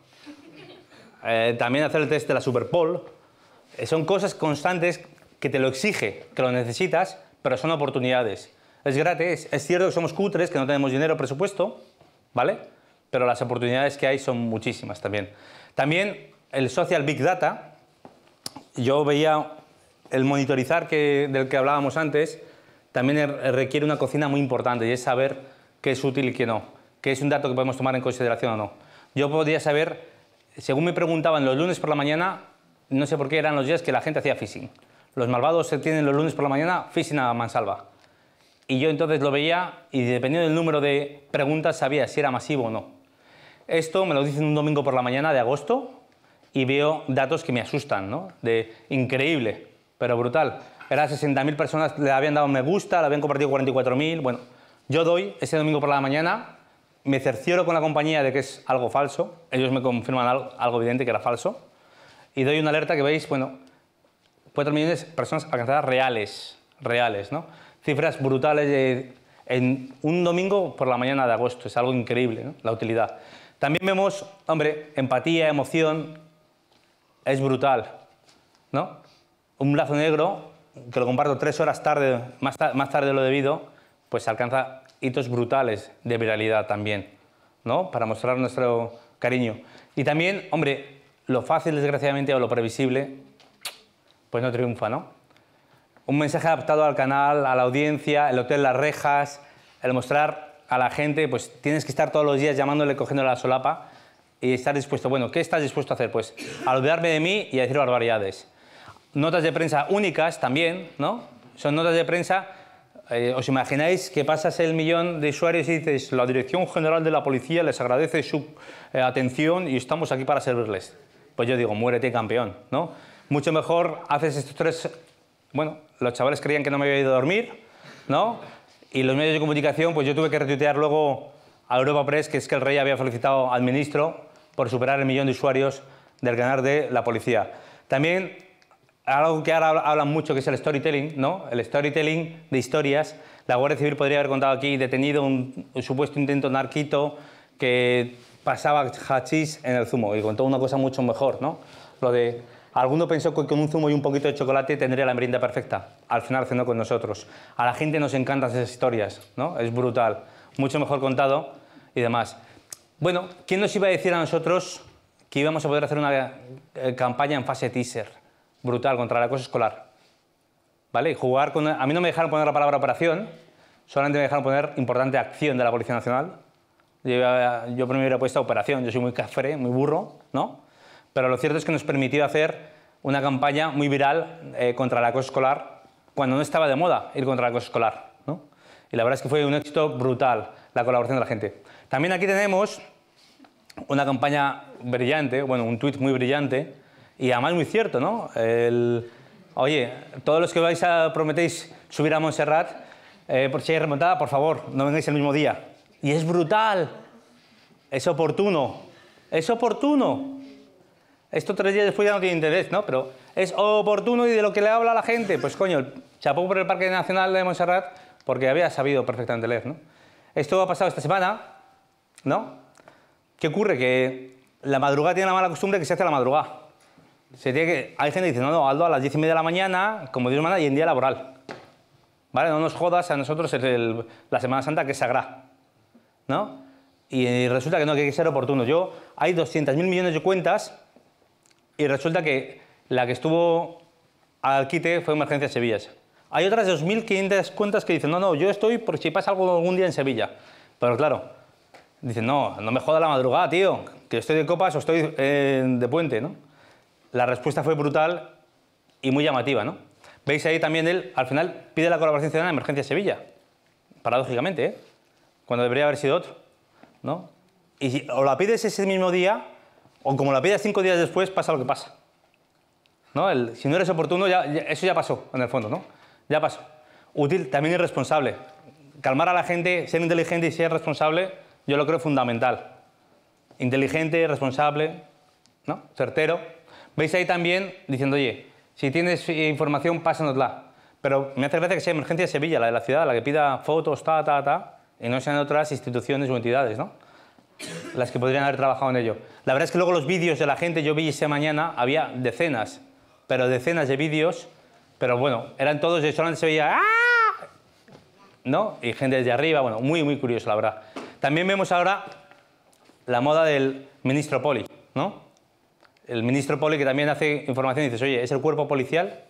Eh, también hacer el test de la Superpol. Eh, son cosas constantes que te lo exige, que lo necesitas, pero son oportunidades. Es gratis. Es cierto que somos cutres, que no tenemos dinero, presupuesto, ¿vale? pero las oportunidades que hay son muchísimas también. También el social big data, yo veía el monitorizar que, del que hablábamos antes, también er, requiere una cocina muy importante y es saber qué es útil y qué no, qué es un dato que podemos tomar en consideración o no. Yo podría saber, según me preguntaban los lunes por la mañana, no sé por qué eran los días que la gente hacía phishing. Los malvados se tienen los lunes por la mañana phishing a mansalva. Y yo entonces lo veía y dependiendo del número de preguntas sabía si era masivo o no. Esto me lo dicen un domingo por la mañana de agosto y veo datos que me asustan, ¿no? De increíble, pero brutal. Era 60.000 personas, le habían dado me gusta, le habían compartido 44.000. Bueno, yo doy ese domingo por la mañana, me cercioro con la compañía de que es algo falso, ellos me confirman algo, evidente que era falso, y doy una alerta que veis, bueno, 4 millones de personas alcanzadas reales, reales, Cifras brutales en un domingo por la mañana de agosto, es algo increíble, La utilidad. También vemos, hombre, empatía, emoción, es brutal, ¿no? Un lazo negro, que lo comparto tres horas tarde, más, tarde de lo debido, pues alcanza hitos brutales de viralidad también, ¿no? Para mostrar nuestro cariño. Y también, hombre, lo fácil, desgraciadamente, o lo previsible, pues no triunfa, ¿no? Un mensaje adaptado al canal, a la audiencia, el hotel, las rejas, el mostrar a la gente, pues tienes que estar todos los días llamándole, cogiendo la solapa y estar dispuesto. Bueno, ¿qué estás dispuesto a hacer? Pues a olvidarme de mí y a decir barbaridades. Notas de prensa únicas también, ¿no? Son notas de prensa. Eh, ¿Os imagináis que pasas el millón de usuarios y dices, la Dirección General de la Policía les agradece su eh, atención y estamos aquí para servirles? Pues yo digo, muérete campeón, ¿no? Mucho mejor haces estos tres... Bueno, los chavales creían que no me había ido a dormir, ¿no? y los medios de comunicación, pues yo tuve que retuitear luego a Europa Press, que es que el rey había felicitado al ministro por superar el millón de usuarios del canal de la policía. También algo que ahora hablan mucho, que es el storytelling, ¿no? El storytelling de historias. La Guardia Civil podría haber contado aquí detenido un, supuesto intento narquito que pasaba hachís en el zumo y contó una cosa mucho mejor, ¿no? Lo de Alguno pensó que con un zumo y un poquito de chocolate tendría la merienda perfecta. Al final cenó con nosotros. A la gente nos encantan esas historias, ¿no? Es brutal. Mucho mejor contado y demás. Bueno, ¿quién nos iba a decir a nosotros que íbamos a poder hacer una eh, campaña en fase teaser? Brutal, contra el acoso escolar. ¿Vale? jugar con... A mí no me dejaron poner la palabra operación, solamente me dejaron poner importante acción de la Policía Nacional. Yo, primero primero hubiera puesto operación, yo soy muy cafre, muy burro, ¿no? Pero lo cierto es que nos permitió hacer una campaña muy viral eh, contra la acoso escolar cuando no estaba de moda ir contra la acoso escolar. Y la verdad es que fue un éxito brutal la colaboración de la gente. También aquí tenemos una campaña brillante, bueno, un tuit muy brillante y además muy cierto, ¿no? El, oye, todos los que vais a prometéis subir a Montserrat, eh, por si hay remontada, por favor, no vengáis el mismo día. Y es brutal, es oportuno, es oportuno. Esto tres días después ya no tiene interés, ¿no? Pero es oportuno y de lo que le habla la gente. Pues coño, chapó por el Parque Nacional de Montserrat porque había sabido perfectamente leer, ¿no? Esto ha pasado esta semana, ¿no? ¿Qué ocurre? Que la madrugada tiene la mala costumbre que se hace a la madrugada. Se tiene que... Hay gente que dice, no, no, Aldo, a las diez y media de la mañana, como Dios manda, y en día laboral. ¿Vale? No nos jodas a nosotros es la Semana Santa que es sagrada, ¿no? Y resulta que no, que hay que ser oportuno. Yo, hay 200.000 millones de cuentas y resulta que la que estuvo al quite fue Emergencia Sevilla. Hay otras 2.500 cuentas que dicen, no, no, yo estoy por si pasa algo algún día en Sevilla. Pero claro, dicen, no, no me joda la madrugada, tío, que estoy de copas o estoy eh, de puente, ¿no? La respuesta fue brutal y muy llamativa, ¿no? Veis ahí también él, al final, pide la colaboración ciudadana de Emergencia Sevilla. Paradójicamente, ¿eh? Cuando debería haber sido otro, ¿no? Y si, o la pides ese mismo día o como la pidas cinco días después, pasa lo que pasa. ¿No? si no eres oportuno, ya, eso ya pasó, en el fondo, ¿no? Ya pasó. Útil, también irresponsable. Calmar a la gente, ser inteligente y ser responsable, yo lo creo fundamental. Inteligente, responsable, ¿no? Certero. Veis ahí también diciendo, oye, si tienes información, pásanosla. Pero me hace gracia que sea Emergencia Sevilla, la de la ciudad, la que pida fotos, ta, ta, ta, y no sean otras instituciones o entidades, ¿no? las que podrían haber trabajado en ello. La verdad es que luego los vídeos de la gente, yo vi ese mañana, había decenas, pero decenas de vídeos, pero bueno, eran todos de solamente se veía ¡ah! ¿No? Y gente desde arriba, bueno, muy, muy curioso, la verdad. También vemos ahora la moda del ministro Poli, ¿no? El ministro Poli que también hace información y dices, oye, ¿es el cuerpo policial?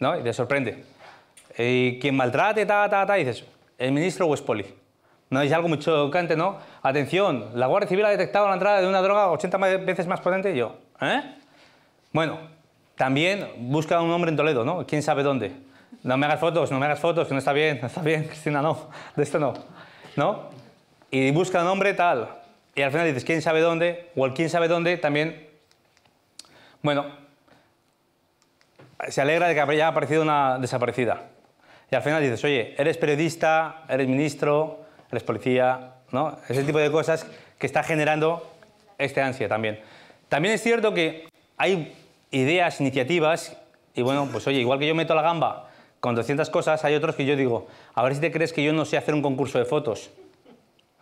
¿No? Y te sorprende. Y eh, quien maltrate, ta, ta, ta, y dices, ¿el ministro o es Poli? No es algo muy chocante, ¿no? Atención, la Guardia Civil ha detectado la entrada de una droga 80 veces más potente que yo. ¿eh? Bueno, también busca un hombre en Toledo, ¿no? ¿Quién sabe dónde? No me hagas fotos, no me hagas fotos, que no está bien, no está bien, Cristina, no, de esto no. ¿No? Y busca un hombre tal. Y al final dices, ¿quién sabe dónde? O el quién sabe dónde también. Bueno, se alegra de que haya aparecido una desaparecida. Y al final dices, oye, eres periodista, eres ministro, ex policía, ¿no? Ese tipo de cosas que está generando este ansia también. También es cierto que hay ideas, iniciativas, y bueno, pues oye, igual que yo meto la gamba con 200 cosas, hay otros que yo digo, a ver si te crees que yo no sé hacer un concurso de fotos.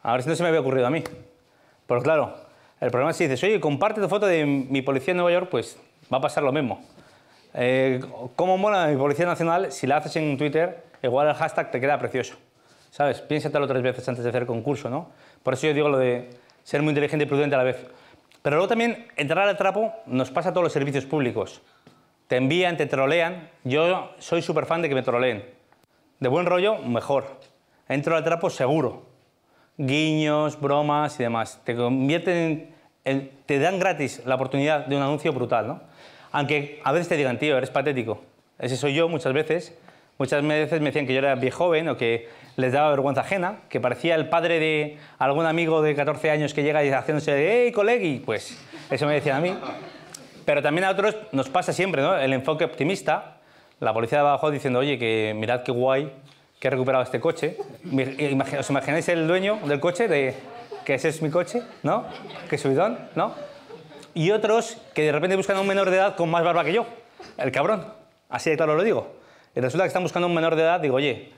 A ver si no se me había ocurrido a mí. Pero pues claro, el problema es si dices, oye, comparte tu foto de mi policía en Nueva York, pues va a pasar lo mismo. Eh, ¿Cómo mola mi policía nacional? Si la haces en Twitter, igual el hashtag te queda precioso. ¿sabes? Piénsatelo tres veces antes de hacer concurso, ¿no? Por eso yo digo lo de ser muy inteligente y prudente a la vez. Pero luego también entrar al trapo nos pasa a todos los servicios públicos. Te envían, te trolean. Yo soy súper fan de que me troleen. De buen rollo, mejor. Entro al trapo seguro. Guiños, bromas y demás. Te convierten en, te dan gratis la oportunidad de un anuncio brutal, ¿no? Aunque a veces te digan, tío, eres patético. Ese soy yo muchas veces. Muchas veces me decían que yo era viejo joven o que les daba vergüenza ajena, que parecía el padre de algún amigo de 14 años que llega y haciéndose de ¡Hey, colegui! Pues eso me decían a mí. Pero también a otros nos pasa siempre, ¿no? El enfoque optimista, la policía de abajo diciendo, oye, que mirad qué guay que he recuperado este coche. Eh, ¿Os imagináis el dueño del coche? De, que ese es mi coche, ¿no? Que subidón, ¿no? Y otros que de repente buscan a un menor de edad con más barba que yo. El cabrón. Así de claro lo digo y resulta que están buscando un menor de edad, digo, oye,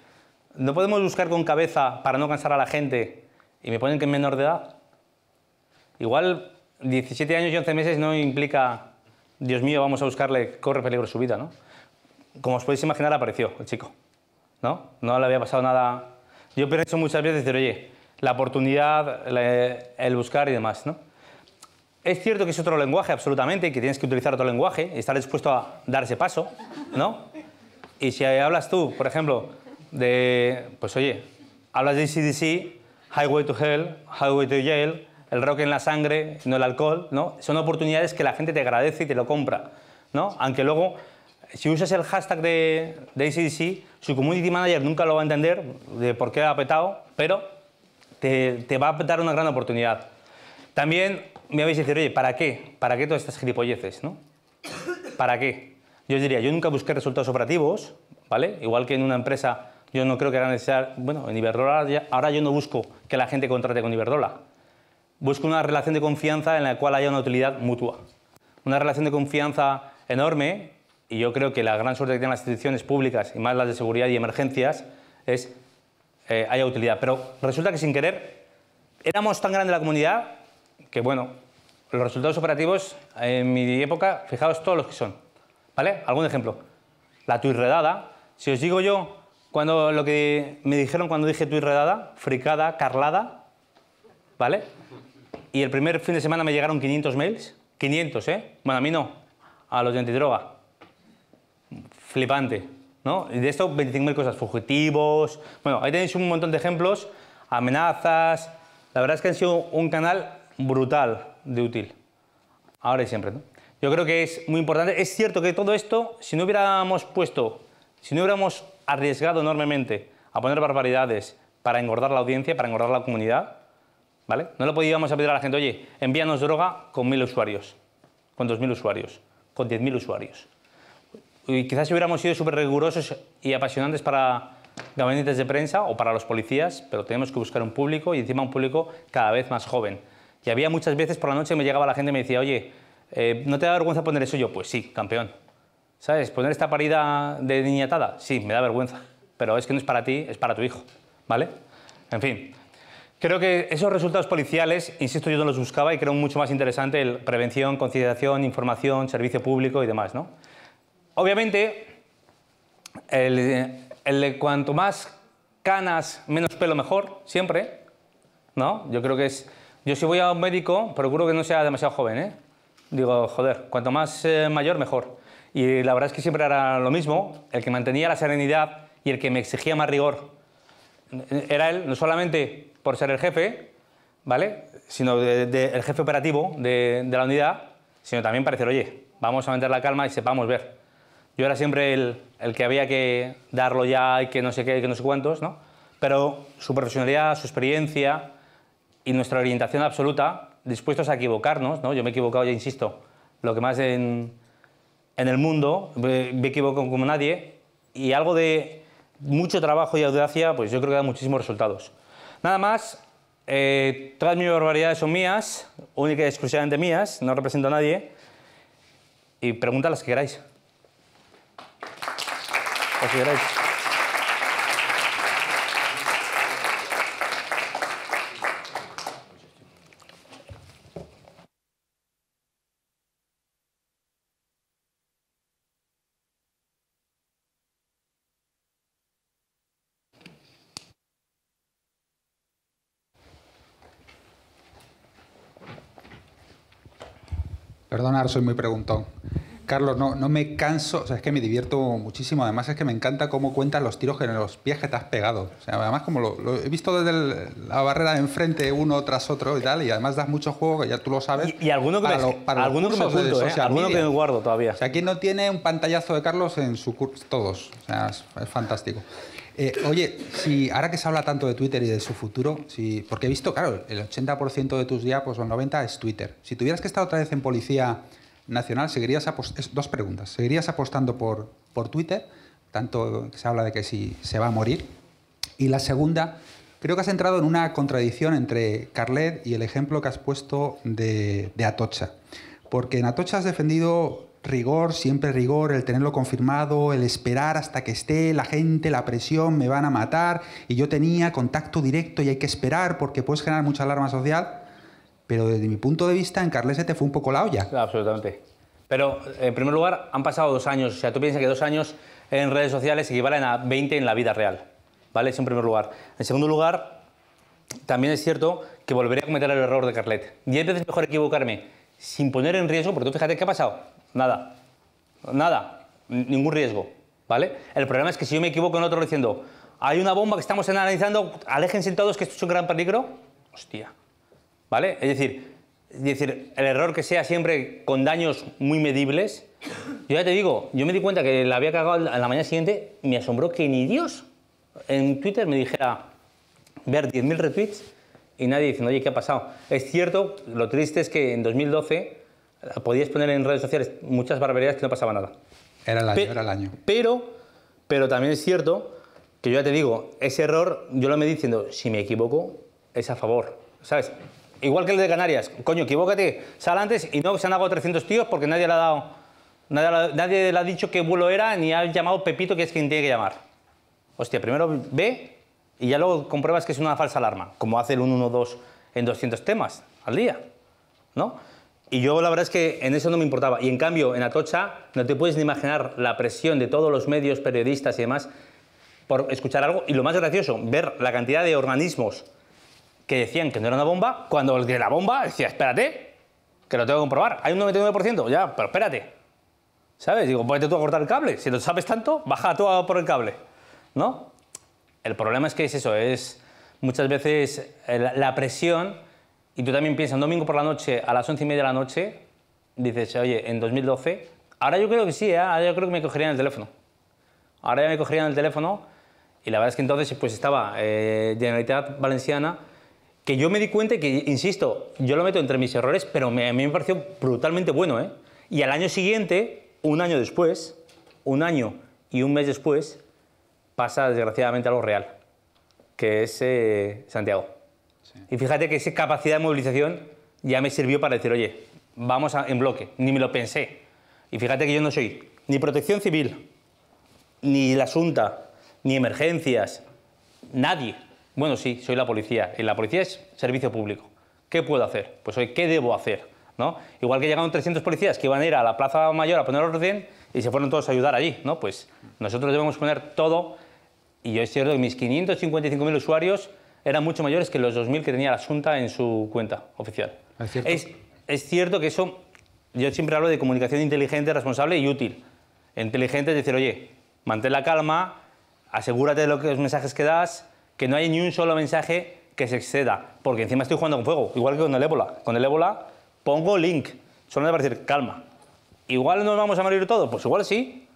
¿no podemos buscar con cabeza para no cansar a la gente y me ponen que es menor de edad? Igual 17 años y 11 meses no implica, Dios mío, vamos a buscarle, corre peligro su vida, ¿no? Como os podéis imaginar, apareció el chico, ¿no? No le había pasado nada. Yo pienso muchas veces decir, oye, la oportunidad, el buscar y demás, ¿no? Es cierto que es otro lenguaje, absolutamente, que tienes que utilizar otro lenguaje y estar dispuesto a dar ese paso, ¿no? Y si hablas tú, por ejemplo, de, pues oye, hablas de CDC, Highway to Hell, Highway to Jail, el rock en la sangre, no el alcohol, ¿no? Son oportunidades que la gente te agradece y te lo compra, ¿no? Aunque luego, si usas el hashtag de, de ACDC, su community manager nunca lo va a entender de por qué ha petado, pero te, va a dar una gran oportunidad. También me habéis decir, oye, ¿para qué? ¿Para qué todas estas gilipolleces, no? ¿Para qué? Yo diría, yo nunca busqué resultados operativos, ¿vale? Igual que en una empresa yo no creo que era necesario, bueno, en Iberdrola ahora yo no busco que la gente contrate con Iberdrola. Busco una relación de confianza en la cual haya una utilidad mutua. Una relación de confianza enorme, y yo creo que la gran suerte que tienen las instituciones públicas, y más las de seguridad y emergencias, es eh, haya utilidad. Pero resulta que sin querer, éramos tan grande la comunidad que, bueno, los resultados operativos en mi época, fijaos todos los que son, ¿Vale? Algún ejemplo. La tuirredada. Si os digo yo cuando lo que me dijeron cuando dije tuirredada, fricada, carlada, ¿vale? Y el primer fin de semana me llegaron 500 mails. 500, ¿eh? Bueno, a mí no. A los de antidroga. Flipante. ¿no? Y de esto 25.000 cosas. Fugitivos. Bueno, ahí tenéis un montón de ejemplos. Amenazas. La verdad es que han sido un canal brutal de útil. Ahora y siempre, ¿no? Yo creo que es muy importante. Es cierto que todo esto, si no hubiéramos puesto, si no hubiéramos arriesgado enormemente a poner barbaridades para engordar la audiencia, para engordar la comunidad, ¿vale? No lo podíamos pedir a la gente, oye, envíanos droga con mil usuarios, con dos mil usuarios, con diez mil usuarios. Y quizás hubiéramos sido súper rigurosos y apasionantes para gabinetes de prensa o para los policías, pero tenemos que buscar un público y encima un público cada vez más joven. Y había muchas veces por la noche me llegaba la gente y me decía, oye, eh, ¿No te da vergüenza poner eso yo? Pues sí, campeón. ¿Sabes? ¿Poner esta parida de niñatada? Sí, me da vergüenza. Pero es que no es para ti, es para tu hijo. ¿Vale? En fin. Creo que esos resultados policiales, insisto, yo no los buscaba y creo mucho más interesante el prevención, conciliación, información, servicio público y demás, ¿no? Obviamente, el, cuanto más canas, menos pelo mejor, siempre, ¿no? Yo creo que es... Yo si voy a un médico, procuro que no sea demasiado joven, ¿eh? digo, joder, cuanto más eh, mayor, mejor. Y la verdad es que siempre era lo mismo, el que mantenía la serenidad y el que me exigía más rigor. Era él, no solamente por ser el jefe, ¿vale? Sino el jefe operativo de, la unidad, sino también para decir, oye, vamos a meter la calma y sepamos ver. Yo era siempre el, que había que darlo ya y que no sé qué, que no sé cuántos, ¿no? Pero su profesionalidad, su experiencia y nuestra orientación absoluta dispuestos a equivocarnos, ¿no? Yo me he equivocado, ya insisto, lo que más en, el mundo, eh, me, equivoco como nadie, y algo de mucho trabajo y audacia, pues yo creo que da muchísimos resultados. Nada más, eh, todas mis barbaridades son mías, únicas y exclusivamente mías, no represento a nadie, y pregunta Las que queráis. soy muy preguntón. Carlos, no, no me canso, es que me divierto muchísimo. Además, es que me encanta cómo cuentas los tiros que en los pies que te has pegado. además, como lo, he visto desde la barrera de enfrente, uno tras otro y tal, y además das mucho juego, que ya tú lo sabes. Y, alguno que para me, alguno que ¿eh? guardo todavía. aquí no tiene un pantallazo de Carlos en su curso, todos. O sea, es fantástico. Eh, oye, si ahora que se habla tanto de Twitter y de su futuro, porque he visto, claro, el 80% de tus diapos pues, o el 90% es Twitter. Si tuvieras que estar otra vez en Policía Nacional, seguirías dos preguntas. ¿Seguirías apostando por, Twitter? Tanto que se habla de que si se va a morir. Y la segunda, creo que has entrado en una contradicción entre Carlet y el ejemplo que has puesto de, de Atocha. Porque en Atocha has defendido rigor, siempre rigor, el tenerlo confirmado, el esperar hasta que esté la gente, la presión, me van a matar, y yo tenía contacto directo y hay que esperar porque puedes generar mucha alarma social, pero desde mi punto de vista en Carles se te fue un poco la olla. absolutamente. Pero, en primer lugar, han pasado dos años, o sea, tú piensas que dos años en redes sociales equivalen a 20 en la vida real, ¿vale? Eso en primer lugar. En segundo lugar, también es cierto que volvería a cometer el error de Carlet. Diez veces mejor equivocarme sin poner en riesgo, porque tú fíjate qué ha pasado nada, nada, ningún riesgo, ¿vale? El problema es que si yo me equivoco en otro diciendo, hay una bomba que estamos analizando, aléjense todos que esto es un gran peligro, hostia, ¿vale? Es decir, decir, el error que sea siempre con daños muy medibles, yo ya te digo, yo me di cuenta que la había cagado en la mañana siguiente, me asombró que ni Dios en Twitter me dijera ver 10.000 retweets y nadie diciendo, oye, ¿qué ha pasado? Es cierto, lo triste es que en 2012 podías poner en redes sociales muchas barbaridades que no pasaba nada. Era el año, era el año. Pero, pero también es cierto que yo ya te digo, ese error yo lo me diciendo, si me equivoco, es a favor, ¿sabes? Igual que el de Canarias, coño, equivócate, sal antes y no se han dado 300 tíos porque nadie le ha dado, nadie, nadie le ha dicho qué vuelo era ni ha llamado Pepito, que es quien tiene que llamar. Hostia, primero ve y ya luego compruebas que es una falsa alarma, como hace el 112 en 200 temas al día, ¿no? Y yo la verdad es que en eso no me importaba. Y en cambio, en Atocha no te puedes ni imaginar la presión de todos los medios, periodistas y demás por escuchar algo. Y lo más gracioso, ver la cantidad de organismos que decían que no era una bomba, cuando el de la bomba decía, espérate, que lo tengo que comprobar. Hay un 99%, ya, pero espérate. ¿Sabes? Digo, ponte tú a cortar el cable. Si lo sabes tanto, baja tú a por el cable. ¿No? El problema es que es eso, es muchas veces la presión y tú también piensas, domingo por la noche, a las once y media de la noche, dices, oye, en 2012, ahora yo creo que sí, ¿eh? ahora yo creo que me cogerían el teléfono. Ahora ya me cogerían el teléfono y la verdad es que entonces pues estaba eh, Generalitat Valenciana, que yo me di cuenta que, insisto, yo lo meto entre mis errores, pero a mí me pareció brutalmente bueno. ¿eh? Y al año siguiente, un año después, un año y un mes después, pasa desgraciadamente algo real, que es eh, Santiago. Y fíjate que esa capacidad de movilización ya me sirvió para decir, oye, vamos en bloque, ni me lo pensé. Y fíjate que yo no soy ni protección civil, ni la Junta, ni emergencias, nadie. Bueno, sí, soy la policía. Y la policía es servicio público. ¿Qué puedo hacer? Pues hoy, ¿qué debo hacer? ¿No? Igual que llegaron 300 policías que iban a ir a la Plaza Mayor a poner orden y se fueron todos a ayudar allí, ¿no? Pues nosotros debemos poner todo, y yo es cierto que mis 555.000 usuarios eran mucho mayores que los 2.000 que tenía la Junta en su cuenta oficial. ¿Es cierto? que eso, yo siempre hablo de comunicación inteligente, responsable y útil. Inteligente es decir, oye, mantén la calma, asegúrate de lo que, los mensajes que das, que no hay ni un solo mensaje que se exceda, porque encima estoy jugando con fuego, igual que con el ébola. Con el ébola pongo link, solo para decir calma. ¿Igual nos vamos a morir todos? Pues igual sí.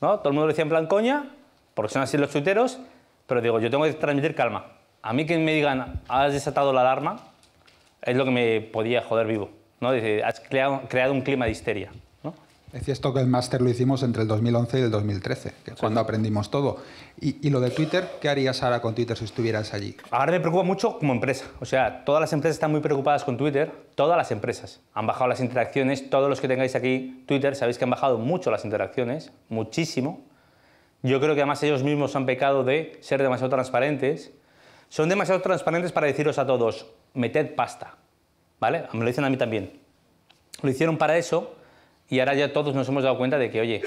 ¿no? Todo el mundo lo decía en plan coña, porque son así los tuiteros, pero digo, yo tengo que transmitir calma a mí que me digan, has desatado la alarma, es lo que me podía joder vivo. ¿no? Dice, has creado, un clima de histeria. ¿no? Es cierto que el máster lo hicimos entre el 2011 y el 2013, que cuando aprendimos todo. Y, y, lo de Twitter, ¿qué harías ahora con Twitter si estuvieras allí? Ahora me preocupa mucho como empresa. O sea, todas las empresas están muy preocupadas con Twitter, todas las empresas. Han bajado las interacciones, todos los que tengáis aquí Twitter, sabéis que han bajado mucho las interacciones, muchísimo. Yo creo que además ellos mismos han pecado de ser demasiado transparentes son demasiado transparentes para deciros a todos, meted pasta. ¿Vale? Me lo dicen a mí también. Lo hicieron para eso y ahora ya todos nos hemos dado cuenta de que, oye,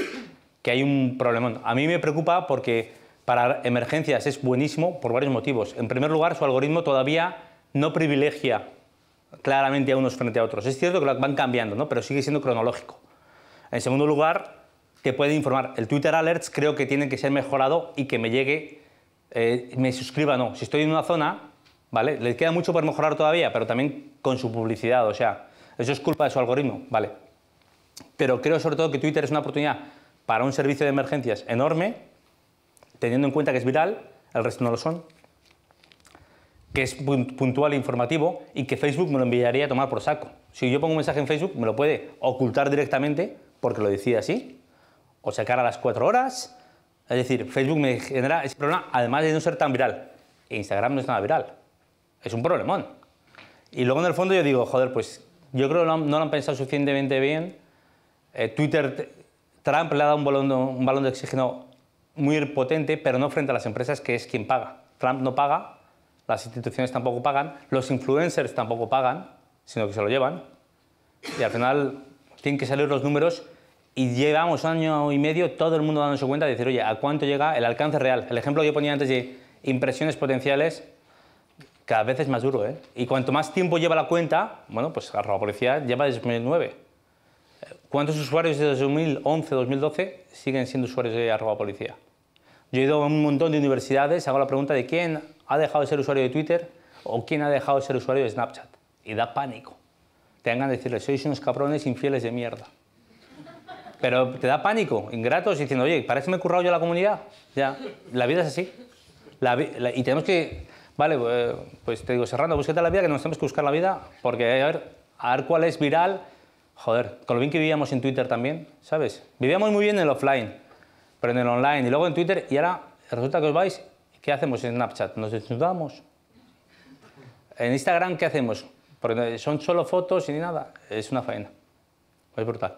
que hay un problemón. A mí me preocupa porque para emergencias es buenísimo por varios motivos. En primer lugar, su algoritmo todavía no privilegia claramente a unos frente a otros. Es cierto que van cambiando, ¿no? pero sigue siendo cronológico. En segundo lugar, te puede informar. El Twitter Alerts creo que tiene que ser mejorado y que me llegue eh, me suscriba, no. Si estoy en una zona, ¿vale? Le queda mucho por mejorar todavía, pero también con su publicidad, o sea, eso es culpa de su algoritmo, ¿vale? Pero creo sobre todo que Twitter es una oportunidad para un servicio de emergencias enorme, teniendo en cuenta que es viral, el resto no lo son, que es puntual e informativo y que Facebook me lo enviaría a tomar por saco. Si yo pongo un mensaje en Facebook, me lo puede ocultar directamente porque lo decía así, o sacar a las cuatro horas, es decir, Facebook me genera ese problema, además de no ser tan viral. E Instagram no es nada viral. Es un problemón. Y luego en el fondo yo digo, joder, pues yo creo que no, lo han pensado suficientemente bien. Eh, Twitter, Trump le ha dado un balón, un balón de oxígeno muy potente, pero no frente a las empresas, que es quien paga. Trump no paga, las instituciones tampoco pagan, los influencers tampoco pagan, sino que se lo llevan. Y al final tienen que salir los números y llevamos año y medio todo el mundo dándose cuenta de decir, oye, ¿a cuánto llega el alcance real? El ejemplo que yo ponía antes de impresiones potenciales, cada vez es más duro, ¿eh? Y cuanto más tiempo lleva la cuenta, bueno, pues la policía lleva desde 2009. ¿Cuántos usuarios de 2011, 2012 siguen siendo usuarios de arroba policía? Yo he ido a un montón de universidades, hago la pregunta de quién ha dejado de ser usuario de Twitter o quién ha dejado de ser usuario de Snapchat. Y da pánico. Tengan que decirles, sois unos cabrones infieles de mierda. Pero te da pánico, ingratos, diciendo, oye, parece que me he currado yo la comunidad. Ya, la vida es así. y tenemos que, vale, eh, pues te digo, Serrano, búsquete la vida, que nos tenemos que buscar la vida, porque a ver, a ver cuál es viral. Joder, con lo bien que vivíamos en Twitter también, ¿sabes? Vivíamos muy bien en el offline, pero en el online, y luego en Twitter, y ahora resulta que os vais, ¿qué hacemos en Snapchat? ¿Nos desnudamos? En Instagram, ¿qué hacemos? Porque son solo fotos y ni nada. Es una faena. Es brutal.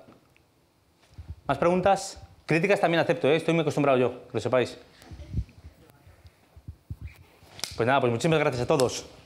¿Más preguntas? Críticas también acepto, ¿eh? estoy muy acostumbrado yo, que lo sepáis. Pues nada, pues muchísimas gracias a todos.